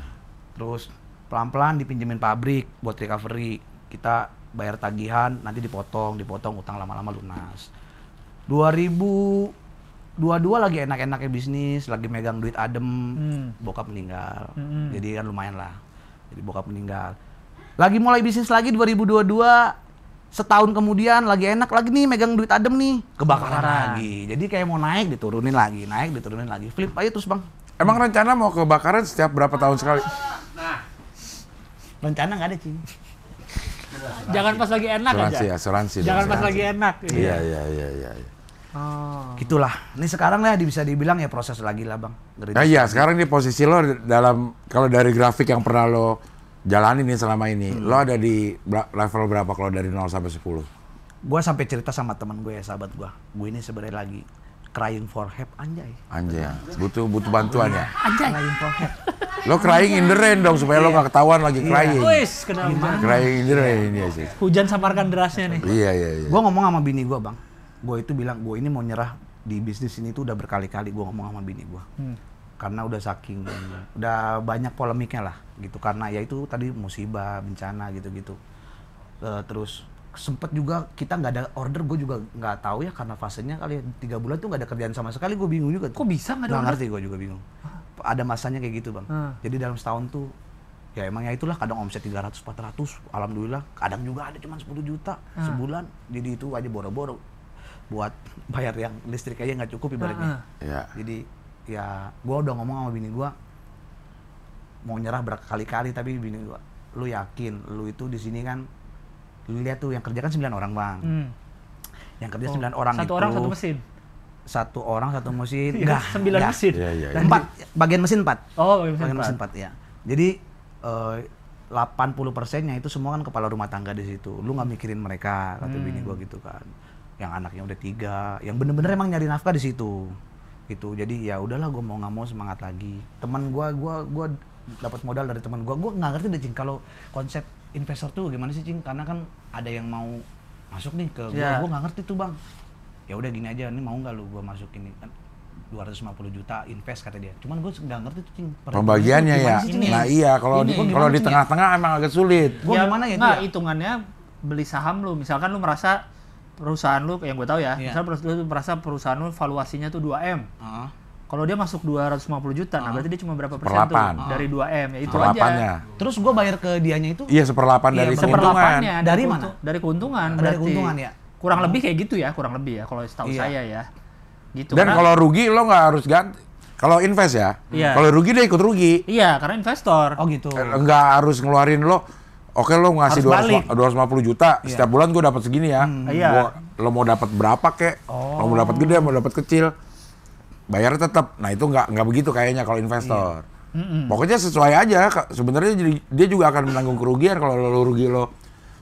terus pelan-pelan dipinjemin pabrik buat recovery kita bayar tagihan nanti dipotong dipotong utang lama-lama lunas 2022 lagi enak-enaknya bisnis lagi megang duit adem hmm. bokap meninggal hmm. jadi kan lumayan lah jadi bokap meninggal lagi mulai bisnis lagi 2022 setahun kemudian lagi enak lagi nih megang duit adem nih kebakaran lagi jadi kayak mau naik diturunin lagi naik diturunin lagi flip aja terus bang emang rencana mau kebakaran setiap berapa tahun sekali nah Rencana nggak ada cing. Jangan pas lagi enak aja. Asuransi, Jangan pas lagi enak. Gitu. Iya, iya, iya, iya. iya. Oh. Gitulah. Ini sekarang lah bisa dibilang ya proses lagi lah bang. Dari nah iya sekarang ini posisi lo dalam kalau dari grafik yang pernah lo jalani nih selama ini, hmm. lo ada di level berapa kalau dari 0 sampai 10? Gue sampai cerita sama teman gue ya sahabat gue. Gue ini sebenarnya lagi crying for help anjay. Anjay. Butuh butuh bantuan ya. Anjay. Crying for help. Lo crying in the rain dong supaya yeah. lo iya. gak ketahuan lagi iya. crying. Yeah. kenapa? Crying in the rain ya sih. Hujan samarkan derasnya nih. Iya iya iya. Gua ngomong sama bini gue Bang. Gue itu bilang gue ini mau nyerah di bisnis ini tuh udah berkali-kali Gue ngomong sama bini gue Hmm. Karena udah saking udah banyak polemiknya lah gitu karena ya itu tadi musibah, bencana gitu-gitu. Eh, terus sempet juga kita nggak ada order gue juga nggak tahu ya karena fasenya kali ya. tiga bulan tuh nggak ada kerjaan sama sekali gue bingung juga kok bisa nggak ada nggak ngerti gue juga bingung ada masanya kayak gitu bang hmm. jadi dalam setahun tuh ya emang ya itulah kadang omset 300 400 alhamdulillah kadang juga ada cuma 10 juta hmm. sebulan jadi itu aja boro-boro buat bayar yang listrik aja nggak cukup ibaratnya hmm. yeah. Ah. Ya. jadi ya gue udah ngomong sama bini gue mau nyerah berkali-kali tapi bini gue lu yakin lu itu di sini kan Lu lihat tuh yang kerja kan sembilan orang, Bang. Hmm. Yang kerja oh, orang satu itu. Satu orang satu mesin. Satu orang satu mesin. Enggak. Iya, sembilan enggak. mesin. Ya, ya, ya. Empat, bagian mesin empat, Oh, bagian mesin bagian empat. mesin empat ya. Jadi eh, delapan puluh persennya itu semua kan kepala rumah tangga di situ. Lu nggak mikirin mereka, kata hmm. bini gua gitu kan. Yang anaknya udah tiga, yang bener-bener emang nyari nafkah di situ gitu jadi ya udahlah gua mau nggak mau semangat lagi teman gua, gua, gua dapat modal dari teman gua, gua nggak ngerti deh kalau konsep investor tuh gimana sih cing karena kan ada yang mau masuk nih ke yeah. gua iya. gua nggak ngerti tuh bang ya udah gini aja nih mau nggak lu gua masukin nih kan 250 juta invest kata dia. Cuman gue nggak ngerti tuh cing. Pembagiannya ya. Sih, nah iya kalau di, kalau di tengah-tengah ya? emang agak sulit. Gue ya, gimana ya? Nggak hitungannya beli saham lu. Misalkan lu merasa perusahaan lu yang gue tahu ya, yeah. misal lu merasa perusahaan lu valuasinya tuh 2M. Uh -huh. Kalau dia masuk 250 juta, nah ah. berarti dia cuma berapa persen tuh ah. dari 2 m ya itu aja. Terus gue bayar ke dianya itu? Iya seperlapan dari iya, keuntungan. Dari, mana? Dari keuntungan. Dari keuntungan ya. Kurang lebih oh. kayak gitu ya, kurang lebih ya kalau setahu iya. saya ya. Gitu. Dan kalau rugi lo nggak harus ganti. Kalau invest ya, iya. kalau rugi dia ikut rugi. Iya, karena investor. Oh gitu. Enggak eh, harus ngeluarin lo Oke lo ngasih dua ratus lima puluh juta iya. setiap bulan gue dapat segini ya. Hmm. Iya. Gua, lo mau dapat berapa kek? Oh. Lo mau dapat gede, mau dapat kecil bayar tetap. Nah itu nggak nggak begitu kayaknya kalau investor. Iya. Mm-mm. Pokoknya sesuai aja. Sebenarnya dia juga akan menanggung kerugian kalau lo rugi lo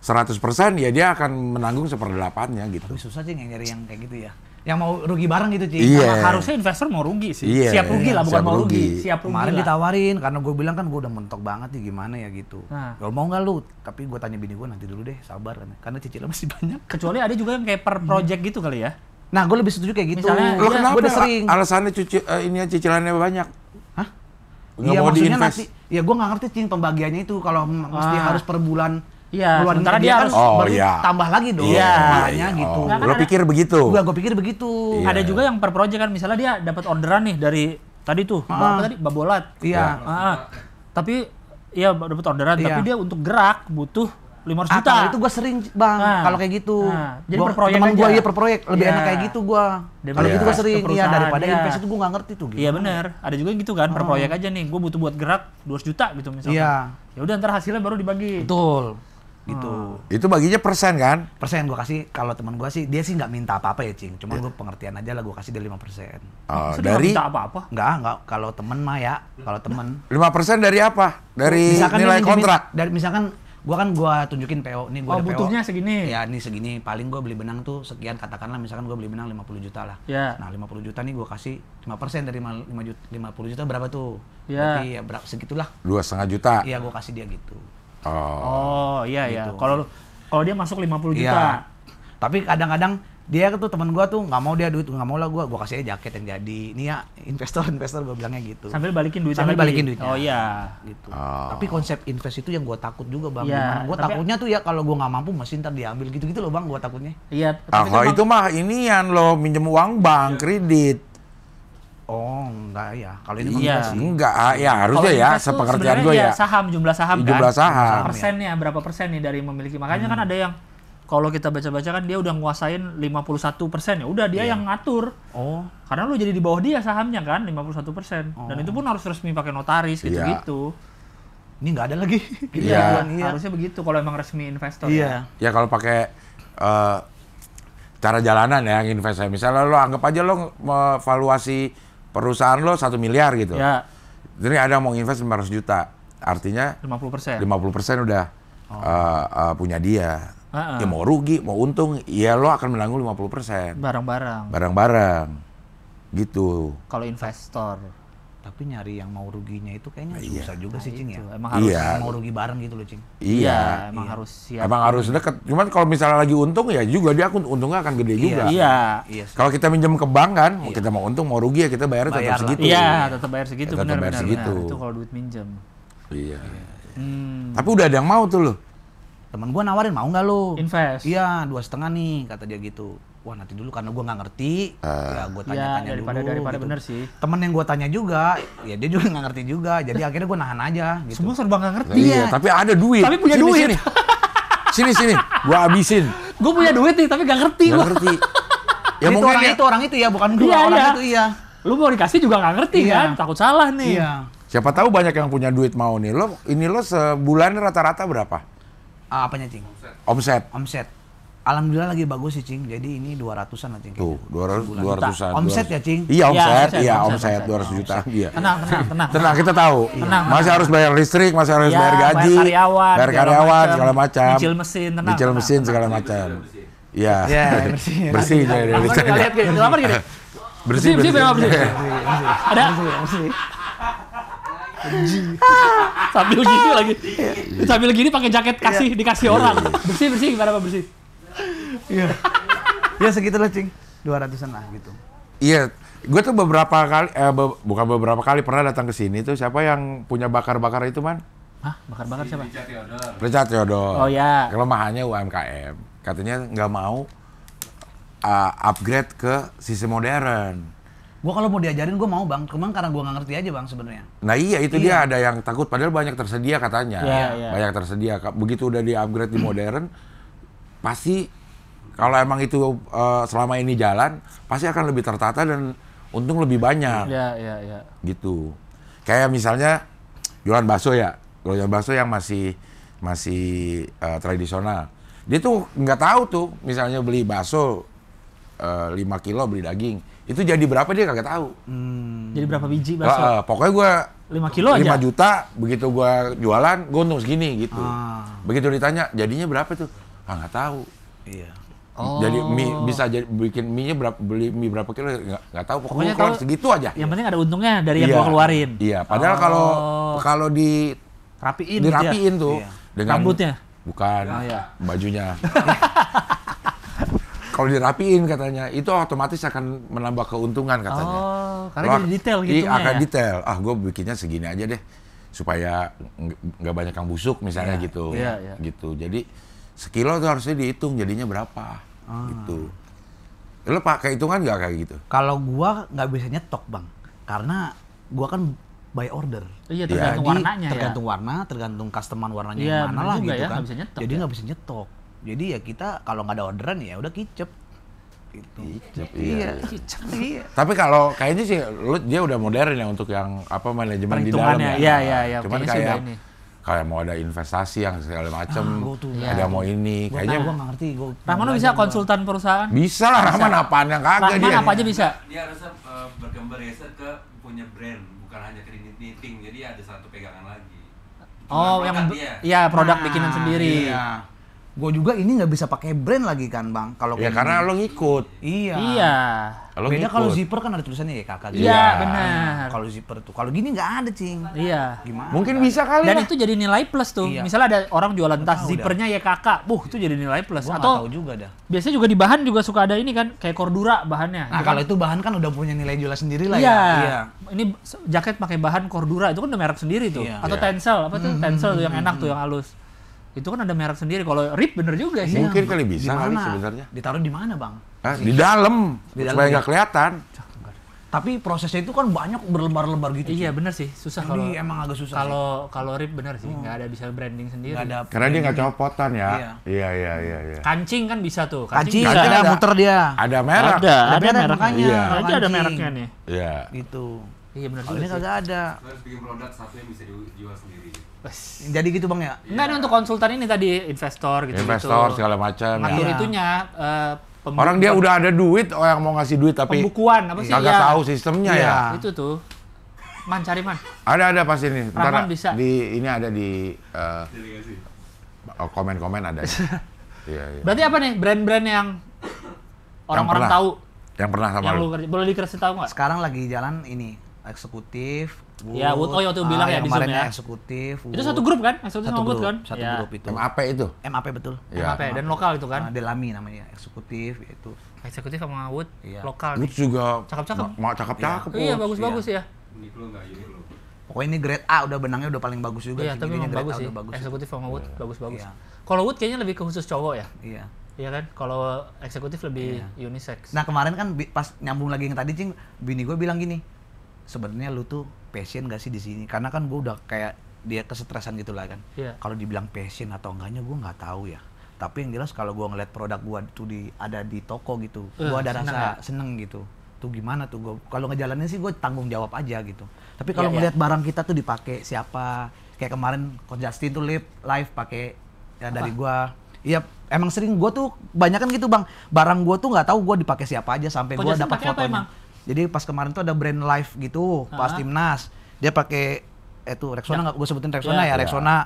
100% ya dia akan menanggung seperdelapannya gitu. Tapi susah sih nyari yang kayak gitu ya. Yang mau rugi bareng gitu, sih. Yeah. Iya. Nah, harusnya investor mau rugi sih. Yeah. Siap rugi lah, bukan Siap mau rugi. rugi. Siap rugi Kemarin lah. ditawarin, karena gue bilang kan gue udah mentok banget nih gimana ya gitu. Nah. Kalau mau nggak lu? Tapi gue tanya bini gue nanti dulu deh, sabar. Karena cicilan masih banyak. Kecuali ada juga yang kayak per project hmm. gitu kali ya. Nah, gue lebih setuju kayak gitu. Misalnya, lo iya. kenapa? Gue udah sering. Alasannya cuci, uh, ini ya, cicilannya banyak. Hah? Nggak ya, mau diinvest. Nanti, ya gue nggak ngerti cing pembagiannya itu kalau ah. mesti harus per bulan Iya, sementara dia, dia kan harus oh, baru iya. tambah lagi dong iya, makanya iya, gitu. Oh. pikir begitu? Gua, gue pikir begitu. Iya. Ada juga yang per project kan, misalnya dia dapat orderan nih dari tadi tuh, ah. apa tadi? Babolat. Iya. Ah. ah. Tapi ya dapat orderan, iya. tapi dia untuk gerak butuh lima ratus juta. Ah, itu gue sering bang, nah, kalau kayak gitu. Nah, jadi gua, per proyek aja. gue iya per proyek, lebih yeah. enak kayak gitu gue. Kalau gitu gue sering, iya daripada yeah. invest itu gue nggak ngerti tuh. Gitu. Iya gitu. yeah, benar, ada juga yang gitu kan per ah. proyek aja nih, gue butuh buat gerak dua ratus juta gitu misalnya. Iya. Yeah. Ya udah ntar hasilnya baru dibagi. Betul ah. gitu. Hmm. Itu baginya persen kan? Persen gue kasih kalau teman gue sih dia sih nggak minta apa-apa ya cing. Cuma yeah. gue pengertian aja lah gue kasih dia lima persen. Oh, dari minta apa-apa? Nggak nggak kalau teman mah ya kalau teman Lima persen dari apa? Dari misalkan nilai kontrak. Dari misalkan gua kan gua tunjukin PO nih gua oh, ada butuhnya PO. segini. Ya, ini segini paling gua beli benang tuh sekian katakanlah misalkan gua beli benang 50 juta lah. Yeah. Nah, 50 juta nih gua kasih 5% dari 5 juta 50 juta berapa tuh? Yeah. Berarti ya berapa segitulah. Dua setengah juta. Iya, gua kasih dia gitu. Oh. Oh, iya, iya. gitu. iya Kalau kalau dia masuk 50 juta. Ya. Tapi kadang-kadang dia tuh teman gua tuh nggak mau dia duit nggak mau lah gua gua kasih aja jaket yang jadi ini ya investor investor gua bilangnya gitu sambil balikin duit sambil balikin duitnya oh iya gitu oh. tapi konsep invest itu yang gua takut juga bang ya, gue takutnya tuh ya kalau gua nggak mampu mesin ntar diambil gitu gitu loh bang gua takutnya iya ah kalau itu mah ini yang lo minjem uang bank iya. kredit Oh, enggak ya. Kalau ini iya. Sih. enggak ah, ya harusnya ya sepekerjaan gue ya, ya. Saham jumlah saham jumlah kan. Jumlah saham. Persennya berapa persen nih dari memiliki. Makanya kan hmm. kan ada yang kalau kita baca-baca kan dia udah nguasain 51% ya udah dia yeah. yang ngatur. Oh. Karena lu jadi di bawah dia sahamnya kan 51%. Oh. Dan itu pun harus resmi pakai notaris gitu-gitu. Yeah. Ini nggak ada lagi. Gitu yeah. ya. Kan. Iya, harusnya begitu kalau emang resmi investor. Iya. Yeah. Ya, ya kalau pakai uh, cara jalanan ya investasi. Ya. Misalnya lo anggap aja lo valuasi perusahaan lo satu miliar gitu. Yeah. Jadi ada yang mau invest 500 juta. Artinya 50%. 50% udah oh. uh, uh, punya dia Ya mau rugi, mau untung, ya lo akan menanggung 50%. Barang-barang. Barang-barang. Gitu. Kalau investor. Tapi nyari yang mau ruginya itu kayaknya nah, susah juga nah, sih, Cing ya. Emang harus iya. mau rugi bareng gitu loh, Cing. Iya, ya, emang iya. harus siap. Emang harus deket Cuman kalau misalnya lagi untung ya juga dia untungnya akan gede iya. juga. Iya. iya kalau kita minjem ke bank kan, iya. kita mau untung mau rugi ya kita bayar, bayar tetap segitu. Iya, tetap bayar segitu benar bayar Itu kalau duit minjem. Iya. iya. Hmm. Tapi udah ada yang mau tuh loh teman gue nawarin mau nggak lo invest iya dua setengah nih kata dia gitu wah nanti dulu karena gue nggak ngerti uh. ya gue iya, tanya-tanya ya, daripada, dulu daripada gitu. bener sih temen yang gue tanya juga ya dia juga nggak ngerti juga jadi akhirnya gue nahan aja gitu. semua serba nggak ngerti nah, iya, tapi ada duit tapi punya sini, duit sini sini sini gue habisin gue punya duit nih tapi nggak ngerti gak ngerti ya itu orang ya. itu orang itu ya bukan gue iya, orang iya. itu iya lu mau dikasih juga nggak ngerti iya. kan takut salah nih iya. siapa tahu banyak yang punya duit mau nih lo ini lo sebulan rata-rata berapa Uh, apanya cing? Omset. Omset. Alhamdulillah lagi bagus sih cing. Jadi ini 200-an cing. Tuh, 200 200-an. Omset 200. ya cing? Iya, iya omset. Iya, omset, omset, omset 200 juta. Iya. Tenang, tenang, tenang. Tenang, kita tahu. Iya. Tenang, masih tenang. harus bayar listrik, masih harus ya, bayar gaji, bayar karyawan, bayar karyawan segala macam. Nyicil mesin, tenang. Nyicil mesin tenang. segala macam. Iya. Iya, bersih. Bersih dari lihat gini, lama gini. Bersih, bersih, bersih. Ada. bersih. sambil gini ah. lagi iya. sambil gini pakai jaket iya. kasih dikasih orang iya. bersih bersih berapa bersih iya ya segitulah cing dua ratusan lah gitu iya gue tuh beberapa kali eh, be bukan beberapa kali pernah datang ke sini tuh siapa yang punya bakar-bakar itu man Hah? Bakar-bakar siapa? Richard Theodor. Oh ya. Kelemahannya UMKM. Katanya nggak mau uh, upgrade ke sisi modern Gue kalau mau diajarin gue mau bang, cuman karena gue nggak ngerti aja bang sebenarnya. Nah iya itu iya. dia ada yang takut, padahal banyak tersedia katanya, yeah, yeah. Iya. banyak tersedia. Begitu udah di upgrade di modern, pasti kalau emang itu uh, selama ini jalan, pasti akan lebih tertata dan untung lebih banyak. Iya iya iya. Gitu. Kayak misalnya jualan bakso ya, jualan bakso yang masih masih uh, tradisional. Dia tuh nggak tahu tuh, misalnya beli bakso uh, eh, 5 kilo beli daging itu jadi berapa dia kagak tahu. Hmm. Jadi berapa biji bakso? Uh, pokoknya gua lima kilo 5 aja. juta, begitu gua jualan, gua untung segini gitu. Ah. Begitu ditanya, jadinya berapa tuh? Ah, nggak tahu. Iya. Oh. Jadi mie, bisa jadi bikin mie-nya berapa beli mie berapa kilo nggak nggak tahu pokoknya, kalau segitu aja. Yang penting ada untungnya dari yang iya. gua keluarin. Iya, padahal kalau oh. kalau di rapiin dirapiin gitu ya? tuh iya. dengan rambutnya bukan oh, iya. bajunya. kalau dirapiin katanya itu otomatis akan menambah keuntungan katanya. Oh, karena jadi detail gitu. Iya, akan ya? detail. Ah, gue bikinnya segini aja deh supaya nggak banyak yang busuk misalnya yeah, gitu. Yeah, yeah. Gitu. Jadi sekilo itu harusnya dihitung jadinya berapa. Ah. Gitu. Lo pakai hitungan nggak kayak gitu? Kalau gua nggak bisa nyetok, Bang. Karena gua kan by order. Iya, iya. tergantung Jadi, warnanya ya. tergantung ya. warna, tergantung customer warnanya iya, yang mana lah gitu ya, kan. Gak bisa nyetok, Jadi ya. nggak ya. bisa nyetok jadi ya kita kalau nggak ada orderan ya udah kicep gitu. Kicep, iya. iya. Kicep, iya. Tapi kalau kayaknya sih lu dia udah modern ya untuk yang apa manajemen di dalam ya. Iya, iya, iya. Cuman kayak kayak mau ada investasi yang segala macem, ah, tuh, ya. ada mau ini, gua kayaknya gue gua nggak ngerti. Gua Rahman bisa konsultan perusahaan? Bisa lah, Rahman apaan yang kagak dia. Rahman apa aja bisa. Dia harus uh, eh, berkembang ya ke punya brand, bukan hanya ke knitting, jadi ada satu pegangan lagi. oh, yang iya produk bikinan ah, sendiri. Iya gue juga ini nggak bisa pakai brand lagi kan bang kalau ya karena ini. lo ngikut iya iya kalau beda kalau zipper kan ada tulisannya ya kakak iya, iya benar kalau zipper tuh kalau gini nggak ada cing iya gimana mungkin kan? bisa kali dan lah. itu jadi nilai plus tuh iya. misalnya ada orang jualan tas zippernya ya kakak buh itu jadi nilai plus gua atau tahu juga dah biasanya juga di bahan juga suka ada ini kan kayak cordura bahannya nah kalau itu bahan kan udah punya nilai jual sendiri lah iya. ya iya ini jaket pakai bahan cordura itu kan udah merek sendiri tuh iya. atau iya. tensel apa tuh hmm, tensel tuh hmm, yang enak hmm, tuh hmm. yang halus itu kan ada merek sendiri. Kalau Rip bener juga sih. Mungkin kali bisa dimana? kali sebenarnya. Ditaruh di mana, Bang? Eh, Di dalam. Di supaya ya? nggak kelihatan. Tapi prosesnya itu kan banyak berlebar-lebar gitu. Iya, bener sih. Susah kalau emang agak susah. Kalau kalau Rip bener sih, hmm. nggak hmm. ada bisa branding sendiri. Gak ada Karena dia nggak copotan ya. Iya. iya. iya, iya, iya, Kancing kan bisa tuh. Kancing, kancing ada, ada muter dia. Ada merek. Ada, ada, ada merek. iya. Kancing. ada mereknya nih. Iya. Gitu. Iya sih. Ini kagak ada. Harus bikin produk satu yang bisa dijual sendiri. Jadi gitu bang ya? Enggak, untuk konsultan ini tadi investor gitu. Investor segala macam. Ya. Ngatur ya. itunya. Uh, eh, pembukuan. Orang dia udah ada duit, orang oh, mau ngasih duit tapi pembukuan apa sih? Kagak ya. tahu sistemnya ya. ya. Itu tuh. Man cari man. Ada ada pasti nih. Ntar Raman bisa. Di ini ada di uh, komen-komen ada. iya, iya. Berarti apa nih brand-brand yang orang-orang tahu? Yang pernah sama yang lu. Boleh dikasih tahu nggak? Sekarang lagi jalan ini eksekutif Wood, ya Wood oh waktu ah, ya di Zoom ya eksekutif Wood. itu satu grup kan eksekutif satu grup Wood kan satu ya. grup itu MAP itu MAP betul ya. MAP dan lokal itu kan nah, Delami namanya eksekutif itu eksekutif sama Wood ya. lokal Wood juga cakep-cakep mau cakep-cakep iya, iya bagus-bagus ya, pokoknya ini grade A udah benangnya udah paling bagus juga iya, tapi memang bagus A sih bagus eksekutif sama Wood iya. bagus-bagus ya. kalau Wood kayaknya lebih ke khusus cowok ya iya Iya kan, kalau eksekutif lebih iya. unisex. Nah kemarin kan pas nyambung lagi yang tadi cing, bini gue bilang gini, sebenarnya lu tuh passion gak sih di sini karena kan gue udah kayak dia kesetresan gitu lah kan yeah. kalau dibilang passion atau enggaknya gue nggak tahu ya tapi yang jelas kalau gue ngeliat produk gue tuh di ada di toko gitu uh, eh, gue ada seneng rasa ya? seneng gitu tuh gimana tuh gue kalau ngejalanin sih gue tanggung jawab aja gitu tapi iya, kalau yeah, ngeliat yeah. barang kita tuh dipakai siapa kayak kemarin coach Justin tuh live live pakai ya, Apa? dari gue Iya, emang sering gue tuh banyak kan gitu bang. Barang gue tuh nggak tahu gue dipakai siapa aja sampai gue dapat fotonya. emang? Jadi pas kemarin tuh ada brand live gitu pas timnas dia pakai eh Rexona ya. nggak ya. gue sebutin Rexona iya. ya, ya Rexona. Ya.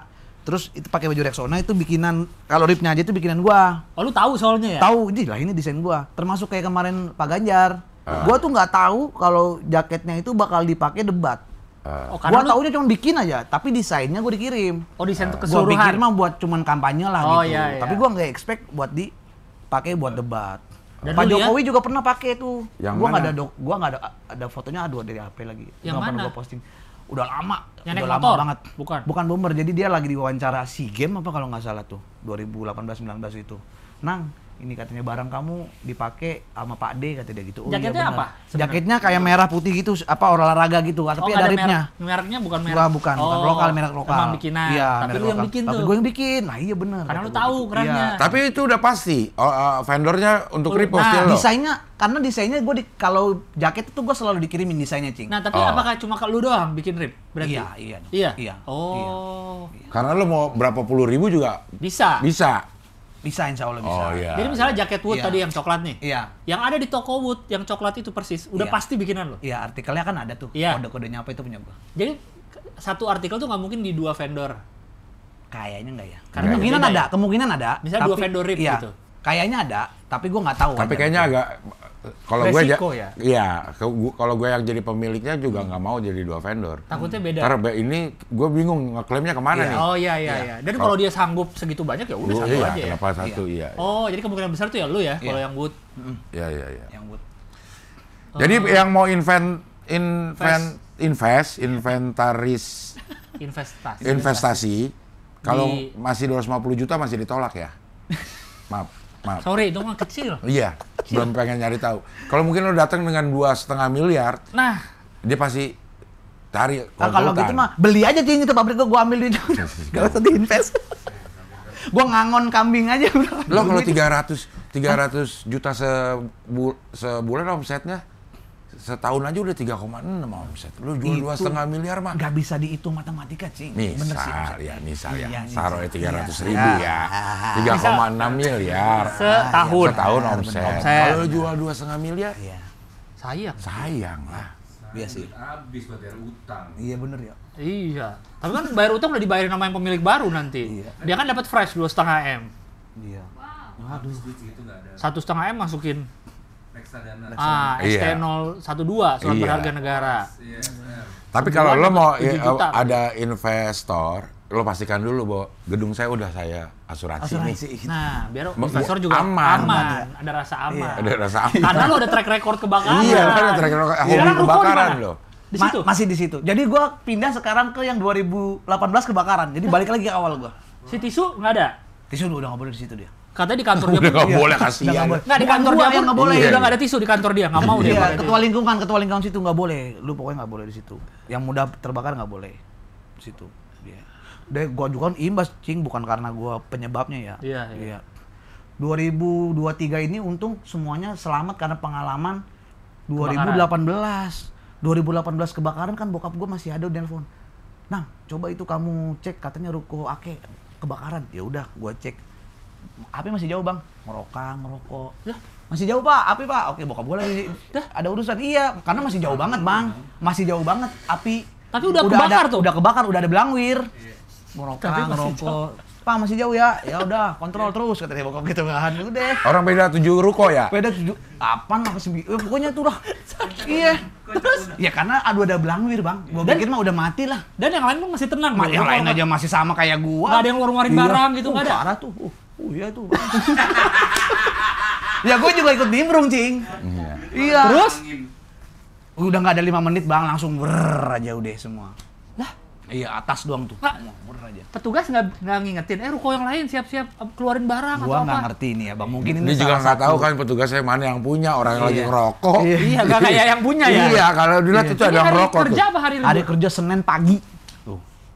Terus itu pakai baju Rexona itu bikinan kalau ripnya aja itu bikinan gua. Oh lu tahu soalnya ya? Tahu, jadi lah ini desain gua. Termasuk kayak kemarin Pak Ganjar. Uh. Gua tuh nggak tahu kalau jaketnya itu bakal dipakai debat. Uh. Oh, gua lu... taunya cuma bikin aja, tapi desainnya gua dikirim. Oh, desain uh. keseluruhan. Gua pikir mah buat cuman kampanye lah oh, gitu. Iya, iya. Tapi gua nggak expect buat dipakai buat debat. Dan Pak Jokowi ya? juga pernah pakai tuh. Yang gua nggak ada gua nggak ada ada fotonya aduh dari HP lagi. Yang gak mana? Gua posting. Udah lama, yang udah lama banget. Bukan. Bukan bomber. Jadi dia lagi diwawancara SEA Game apa kalau nggak salah tuh. 2018 19 itu. Nang, ini katanya barang kamu dipakai sama Pak D kata dia gitu. Oh, iya, Jaketnya iya apa? Sebenernya? Jaketnya kayak merah putih gitu, apa olahraga gitu, oh, tapi oh, ada ribnya. Merek, mereknya bukan merek. Bukan, bukan, oh, bukan lokal, merek lokal. Emang bikinan. Iya, tapi lu yang bikin tapi tuh. Tapi gue yang bikin. Nah, iya bener. Karena lu tahu gitu. Iya. kerennya. Iya. Tapi itu udah pasti oh, uh, vendornya untuk uh, repost nah, ya, lo. desainnya karena desainnya gue di, kalau jaket itu gue selalu dikirimin desainnya, Cing. Nah, tapi oh. apakah cuma kalau lu doang bikin rip? Berarti? Iya, iya. Iya. iya. Oh. Iya. Karena lu mau berapa puluh ribu juga bisa. Bisa desain insya Allah bisa. Oh, iya. Jadi misalnya jaket wood iya. tadi yang coklat nih. Iya. Yang ada di toko wood yang coklat itu persis. Udah iya. pasti bikinan lo. Iya artikelnya kan ada tuh. Iya. Kode-kodenya apa itu punya gua. Jadi satu artikel tuh nggak mungkin di dua vendor. Kayaknya nggak ya. Karena kemungkinan ada, ya. kemungkinan ada. Misalnya tapi, dua vendor rip iya, gitu. Kayaknya ada, tapi gua nggak tahu. Tapi kayaknya itu. agak kalau gue ya, iya kalau gue yang jadi pemiliknya juga nggak hmm. mau jadi dua vendor. Takutnya beda. Karena ini gue bingung ngeklaimnya kemana yeah. nih? Oh iya iya iya. iya. Dan kalau dia sanggup segitu banyak ya udah iya, satu iya, aja ya. kenapa ya. satu iya. iya. Oh jadi kemungkinan besar tuh ya lu ya kalau iya. yang wood. Iya iya iya. Yang wood. Jadi oh. yang mau invent invent invest inventaris investasi investasi kalau masih 250 juta masih ditolak ya. Maaf. Maaf. Sorry, itu mah kecil. Iya, kecil. belum pengen nyari tahu. Kalau mungkin lo datang dengan dua setengah miliar, nah, dia pasti cari. Nah, kalau gitu mah beli aja tinggi itu pabrik gue, gue ambil duit. Gak usah diinvest. gue ngangon kambing aja bro. Lo kalau tiga ratus juta sebul sebulan omsetnya setahun aja udah 3,6 omset. Lu jual dua setengah miliar mah. Gak bisa dihitung matematika sih. Misal sih, ya, misal ya. Iya, Taruhnya 300 ribu ya. 3,6 miliar. Setahun. Setahun omset. Kalau lu jual dua setengah miliar. Iya. Sayang. Sayang lah. Iya sih. Habis bayar utang. Iya bener ya. Iya. Tapi kan bayar utang udah dibayarin sama yang pemilik baru nanti. Iya. Dia kan dapat fresh dua setengah m. Iya. Satu setengah m masukin Reksadana. Ah, ST012 iya. surat iya. berharga negara. Iya, Tapi kalau lo mau ya, juta, ada investor, lo pastikan dulu bahwa gedung saya udah saya asuransi. asuransi. Nih. Nah, biar investor juga aman, aman. ada rasa aman. Iya. Ada rasa aman. Karena lo ada track record kebakaran. Iya, kan ada track record hobi kebakaran lo. Di situ. Ma masih di situ. Jadi gua pindah sekarang ke yang 2018 kebakaran. Jadi balik lagi ke awal gua. Si tisu nggak ada. Tisu udah nggak boleh di situ dia. Katanya di kantor dia nggak boleh kasihan. Nggak, nah, di kantor dia nggak boleh. Udah iya, nggak ada tisu di kantor dia nggak mau iya, dia. ketua lingkungan, ketua lingkungan situ nggak boleh. Lu pokoknya nggak boleh di situ. Yang mudah terbakar nggak boleh di situ. Dia. Deh, gua juga kan imbas cing bukan karena gua penyebabnya ya. Iya. Iya. 2023 iya. ini untung semuanya selamat karena pengalaman 2018. Kebakaran. 2018 kebakaran kan bokap gue masih ada telepon Nah, coba itu kamu cek katanya ruko Ake kebakaran. Ya udah, gue cek Api masih jauh bang, merokok, merokok. ya. Masih jauh pak, Api pak. Oke bokap gue lagi ada urusan. Iya, karena masih jauh banget bang. Masih jauh banget Api. Tapi udah, udah kebakar ada, tuh. Udah kebakar, udah ada belangwir. Merokok, iya. merokok. Pak masih jauh ya, ya udah kontrol iya. terus kata bokap gitu kan, udah. Orang beda tujuh ruko ya? Beda tujuh, apa lah sembilan, eh, pokoknya tuh lah. iya. Terus? Ya karena aduh ada belangwir bang, gua dan, pikir mah udah mati lah. Dan yang lain pun masih tenang. Ma yang lain aja masih sama kayak gua. Gak ada yang ngeluarin iya. barang gitu, uh, ada. Parah tuh. Uh. Oh iya tuh. ya gue juga ikut nimbrung, Cing. Iya. iya. Terus? Udah nggak ada lima menit bang, langsung ber aja udah semua. Lah? Iya atas doang tuh. Pak, ber aja. Petugas nggak ngingetin. Eh ruko yang lain siap-siap eh, keluarin barang gua atau apa? Gua nggak ngerti ini ya bang. Mungkin ini, ini juga nggak tahu kan petugasnya mana yang punya orang yang iya. lagi ngerokok. Iya nggak kayak yang punya ya. Iya kalau dilihat iya. itu ada yang ngerokok. tuh. Hari kerja apa hari libur? Hari kerja Senin pagi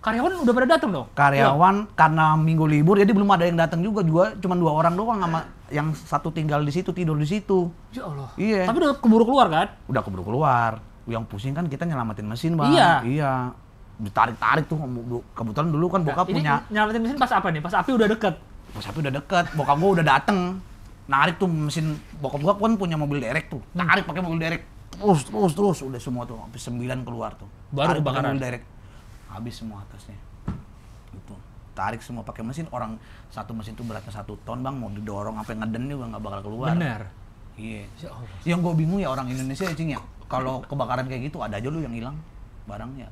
karyawan udah pada datang dong? Karyawan ya. karena minggu libur jadi belum ada yang datang juga juga cuma dua orang doang sama yang satu tinggal di situ tidur di situ. Ya Allah. Iya. Tapi udah keburu keluar kan? Udah keburu keluar. Yang pusing kan kita nyelamatin mesin, Bang. Iya. Iya. Ditarik-tarik tuh kebetulan dulu kan nah, bokap nah, punya nyelamatin mesin pas apa nih? Pas api udah deket. Pas api udah deket, bokap gua udah dateng narik tuh mesin bokap gua kan punya mobil derek tuh. tarik hmm. pakai mobil derek. Terus terus terus udah semua tuh sampai sembilan keluar tuh. Baru kebakaran. Mobil derek habis semua atasnya gitu tarik semua pakai mesin orang satu mesin itu beratnya satu ton bang mau didorong apa ngeden juga nggak bakal keluar benar iya yeah. Ya yang gue bingung ya orang Indonesia ya, cing ya kalau kebakaran kayak gitu ada aja lu yang hilang barangnya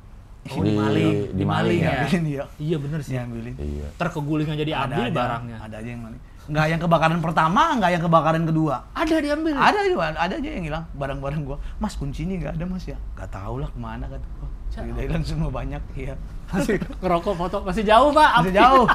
Oh, di, maling, di, maling, ya. Iya, iya bener sih. yang Iya. Terkegulingan jadi ambil ada barangnya. Ada aja yang maling. Enggak yang kebakaran pertama, enggak yang kebakaran kedua. Ada diambil. Ada ada aja yang hilang barang-barang gua. Mas kuncinya enggak ada, Mas ya. Enggak tahu lah kemana kata gua di Thailand semua banyak iya. masih ngerokok foto masih jauh pak masih jauh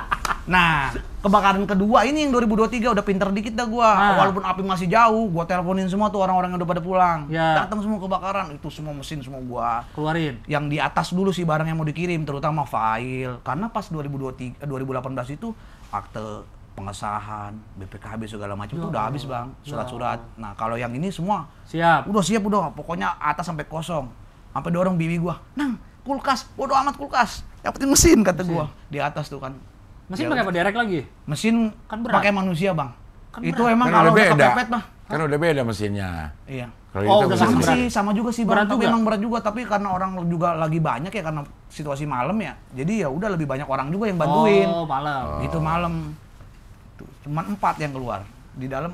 nah kebakaran kedua ini yang 2023 udah pinter dikit dah gua nah. walaupun api masih jauh gua teleponin semua tuh orang-orang yang udah pada pulang ya. datang semua kebakaran itu semua mesin semua gua keluarin yang di atas dulu sih barang yang mau dikirim terutama file karena pas 2023 2018 eh, itu akte pengesahan, BPKB segala macam itu ya udah habis bang, ya surat-surat. Nah kalau yang ini semua siap, udah siap udah, pokoknya atas sampai kosong. Apa dorong bibi gua, nang kulkas, bodoh amat kulkas. Yang penting mesin kata mesin. gua di atas tuh kan. Mesin pakai apa derek lagi? Mesin kan pakai manusia bang. Kan itu emang kan kalau udah kepepet mah. Kan udah beda mesinnya. Iya. Kalo oh, udah sama sih, sama juga sih berat tapi juga. emang berat juga, tapi karena orang juga lagi banyak ya karena situasi malam ya. Jadi ya udah lebih banyak orang juga yang bantuin. Oh, malam. Itu malam. Cuman empat yang keluar. Di dalam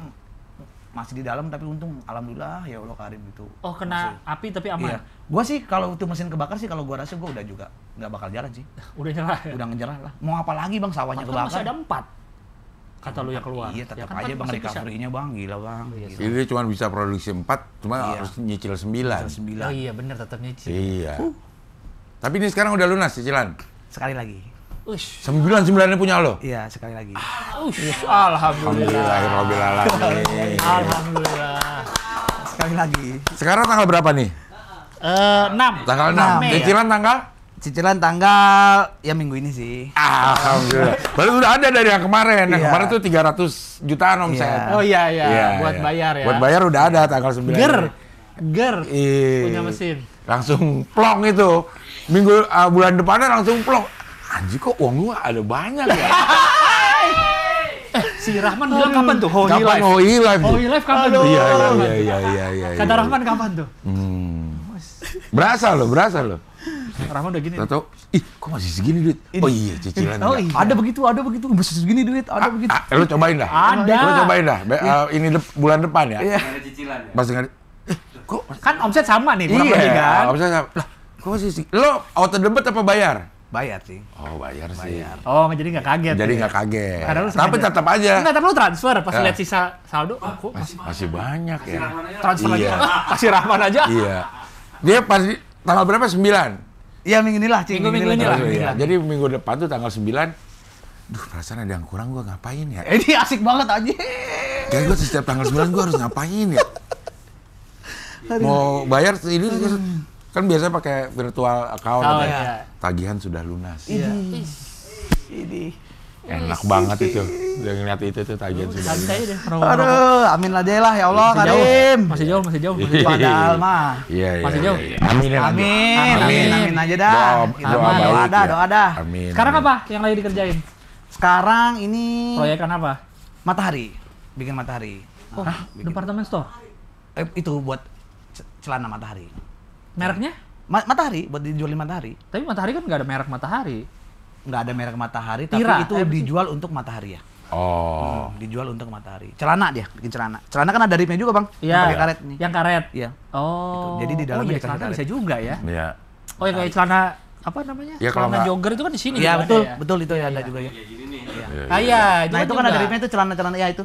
masih di dalam tapi untung alhamdulillah ya Allah karim gitu. Oh kena masih. api tapi aman. Iya. Gua sih kalau itu mesin kebakar sih kalau gua rasa gua udah juga nggak bakal jalan sih. udah nyerah. Ya? Udah ngejerah lah. Mau apa lagi bang sawahnya Maka kebakar? Masih ada empat. Kata lu yang iya, keluar. Iya tetap ya, kan, aja bang recovery-nya bang gila bang. Oh, iya, Jadi cuma bisa produksi empat, cuma iya. harus nyicil sembilan. sembilan. Oh iya bener tetap nyicil. Iya. Uh. Tapi ini sekarang udah lunas cicilan. Sekali lagi. Sembilan Sembilan sembilannya punya lo. Iya sekali lagi. ush. Ya. Alhamdulillah. Alhamdulillah. Alhamdulillah. Sekali lagi. Sekarang tanggal berapa nih? Eh enam. Tanggal enam. Iya. Cicilan ya. tanggal? Cicilan tanggal ya minggu ini sih. Alhamdulillah. Baru sudah ada dari yang kemarin. Yang yeah. kemarin tuh 300 jutaan om Yeah. Iya. Oh iya iya. Yeah, Buat yeah. bayar ya. Buat bayar udah ada tanggal 9. Ger. Ger. Punya mesin. Langsung plong itu. Minggu uh, bulan depannya langsung plong anjir kok uang lu ada banyak ya. si Rahman bilang kapan tuh Hoi kapan Life? Hoi Life? kapan tuh? Iya, iya, iya, iya, iya, iya, iya. Kata Rahman kapan tuh? Hmm. Berasa loh, berasa loh. Rahman udah gini. Tahu, ih kok masih segini duit? Ini. Oh iya cicilan. Oh, iya. Ada begitu, ada begitu, masih segini duit, ada ah, begitu. eh, lu cobain dah. Ada. Lu cobain dah. Iya. Eh, ini bulan depan ya. Iya. Ada cicilan. Pas ya? dengan eh, kan omset sama nih kurang iya, lebih kan. Omset sama. Lah, kok masih lo auto debit apa bayar? Oh, bayar sih. Oh, bayar, bayar. sih. Oh, jadi nggak kaget. Jadi ya? nggak ya? kaget. Karena tapi tapi tetap aja. Enggak, tapi lu transfer pas ya. lihat sisa saldo, aku masih, masih banyak ya. Transfer iya. lagi. Kasih Rahman aja. Iya. Dia pas tanggal berapa? sembilan. Iya, minggu inilah, Cing. Minggu, minggu, minggu inilah. Iya. Jadi minggu depan tuh tanggal sembilan. Duh, perasaan ada yang kurang gua ngapain ya? Eh, ini asik banget aja. Kayak gua setiap tanggal sembilan gua harus ngapain ya? Mau bayar ini kan biasanya pakai virtual account oh, ya. Iya. tagihan sudah lunas iya. ini enak Isi. banget itu udah ngeliat itu tuh tagihan sudah lunas aduh amin aja lah ya Allah masih jauh. masih jauh masih jauh masih iya, iya, jauh padahal mah iya, iya, masih jauh iya, iya. Amin, ya, amin, amin amin amin aja dah doa, doa, doa, doa ada ya. doa ada amin sekarang apa yang lagi dikerjain sekarang ini proyekan apa matahari bikin matahari oh, Hah? Bikin. departemen store eh, itu buat celana matahari Mereknya? Ma matahari, buat dijual matahari. Tapi matahari kan nggak ada merek matahari. Nggak ada merek matahari, tapi Tira, itu eh, dijual untuk matahari ya. Oh. Hmm, dijual untuk matahari. Celana dia, bikin celana. Celana kan ada ripnya juga, Bang. Iya. Yang karet nih. Yang karet. Iya. Oh. Gitu. Jadi di dalamnya oh, iya, celana bisa juga ya. Iya. Oh, ya kayak celana apa namanya? Ya, celana jogger itu kan di sini. Iya, betul. Ya. Betul itu ya, ya ada ya. juga ya. Iya, gini nih. Iya. ya, ya. Nah, kan itu kan ada ripnya itu celana-celana ya itu.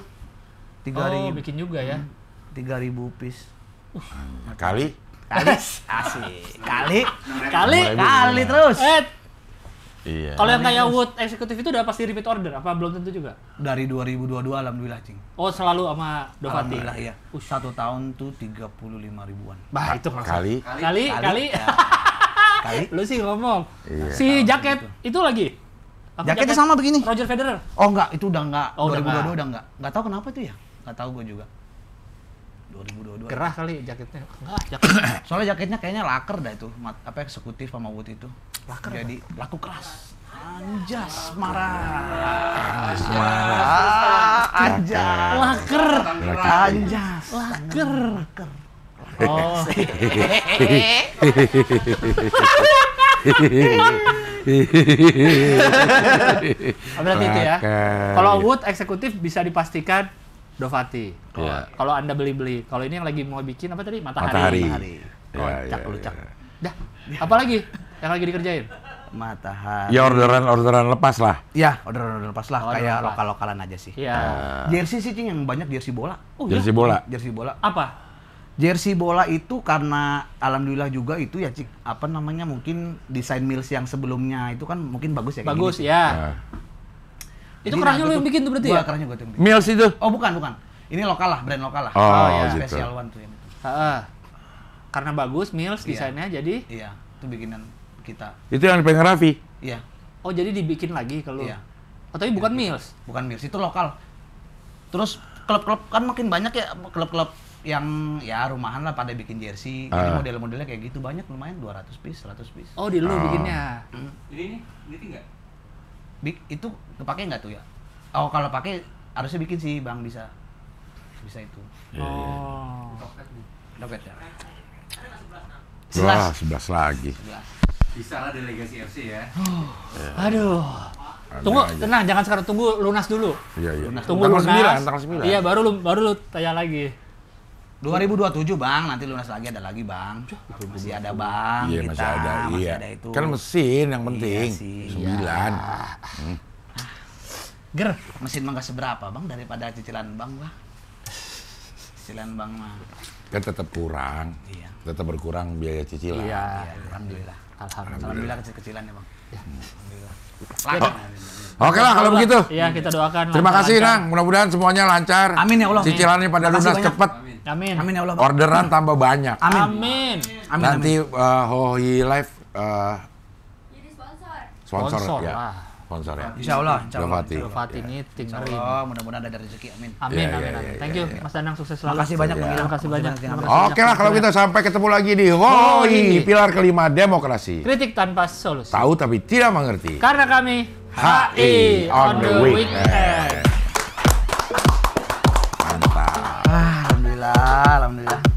tiga Oh, bikin juga ya. Hmm, tiga ribu piece. Uh, kali Kali asik. Kali kali kali terus. Eh. Iya. Kalau yang kayak Wood eksekutif itu udah pasti repeat order apa belum tentu juga? Dari 2022 alhamdulillah cing. Oh selalu sama Dovati. Alhamdulillah ya. Ush. Satu tahun tuh tiga puluh lima ribuan. Bah itu maksud. Kali kali kali. kali. Ya. kali. Lu sih ngomong. Iya. Si jaket gitu. itu, lagi. jaketnya sama begini. Roger Federer. Oh enggak, itu udah enggak. Oh, 2022 dua Udah enggak. Enggak tahu kenapa itu ya. Enggak tahu gue juga. 2022 gerah kali jaketnya enggak jaket soalnya jaketnya kayaknya laker dah itu apa eksekutif ya, sama wood itu laker jadi apa? laku keras Anjas marah. marah. Ah, anjas. Laker. Anjas. Laker. Laker. Oh. Berarti itu ya. Kalau Wood eksekutif bisa dipastikan Dovati. Iya. Kalau yeah. Anda beli-beli. Kalau ini yang lagi mau bikin apa tadi? Matahari. Matahari. Cak iya, Kocak yeah, lucak. Yeah, yeah. Dah, apalagi yang lagi dikerjain? Matahari. Ya orderan orderan lepas lah. Ya orderan orderan lepas lah. Kayak lokal lokalan aja sih. Iya. Uh. Jersey sih cing yang banyak jersey bola. Oh, jersey ya? bola. Jersey bola. Apa? Jersey bola itu karena alhamdulillah juga itu ya cik apa namanya mungkin desain Mills yang sebelumnya itu kan mungkin bagus ya. Bagus gini, ya. Uh. Itu kerahnya lu yang bikin tuh berarti gua, ya? kerahnya gue tuh yang bikin. Mills itu? Oh bukan, bukan. Ini lokal lah, brand lokal lah. Oh, oh ya. Gitu. Special one tuh yang Heeh. Karena bagus Mills iya. desainnya jadi Iya, itu bikinan kita. Itu yang dipegang Raffi? Iya. Oh, jadi dibikin lagi kalau Iya. Oh, tapi bukan ya, Mills. Bukan Mills, itu lokal. Terus klub-klub kan makin banyak ya klub-klub yang ya rumahan lah pada bikin jersey. Uh. model-modelnya kayak gitu banyak lumayan 200 piece, 100 piece. Oh, di lu oh. bikinnya. Hmm. Jadi ini, ini tinggal. Bik, itu kepake nggak tuh ya? Oh kalau pakai harusnya bikin sih bang bisa bisa itu. Iya, iya. Oh. Dapat ya. Sebelas. Wah, sebelas lagi. Bisa lah delegasi FC ya. Oh. ya. Aduh. Ada tunggu, aja. tenang, jangan sekarang tunggu lunas dulu. Iya, iya. Tunggu tanggal lunas. 9, tanggal 9. Iya, baru lu baru lu tanya lagi. 2027 bang, nanti lunas lagi ada lagi bang. Masih ada bang, iya, kita masih ada, masih iya. ada itu. Kan mesin yang iya penting. Iya sih, Sembilan. Iya. Hmm. Ger, mesin mah seberapa bang daripada cicilan bang bang. Cicilan bang mah. Kan tetap kurang. Iya. Tetap berkurang biaya cicilan. Iya, iya alhamdulillah. Alhamdulillah, alhamdulillah kecil-kecilan ya bang. Ya. Alhamdulillah. Lah, Oke lah kalau begitu. Iya, kita doakan. Terima lancar, kasih lancar. Nang, mudah-mudahan semuanya lancar. Amin ya Allah. Cicilannya pada lunas cepat. Amin. Amin ya Allah. Orderan hmm. tambah banyak. Amin. Amin. amin. Nanti uh, Hohi Live uh, Jadi sponsor. Sponsor, sponsor ya. Lah. Sponsor ya. Insya Allah. Insya Allah. Ya. Insya Allah. Insya Allah. Insya Allah. Mudah-mudahan ada rezeki. Amin. Amin. Ya, ya amin. Ya, amin. Ya, Thank you, Mas Danang. Sukses selalu. Makasih banyak, ya. Terima kasih banyak. Oke lah, kalau kita sampai ketemu lagi di Hohi, pilar kelima demokrasi. Kritik tanpa solusi. Tahu tapi tidak mengerti. Karena kami HI e on the weekend. Mantap. Ah, alhamdulillah, alhamdulillah.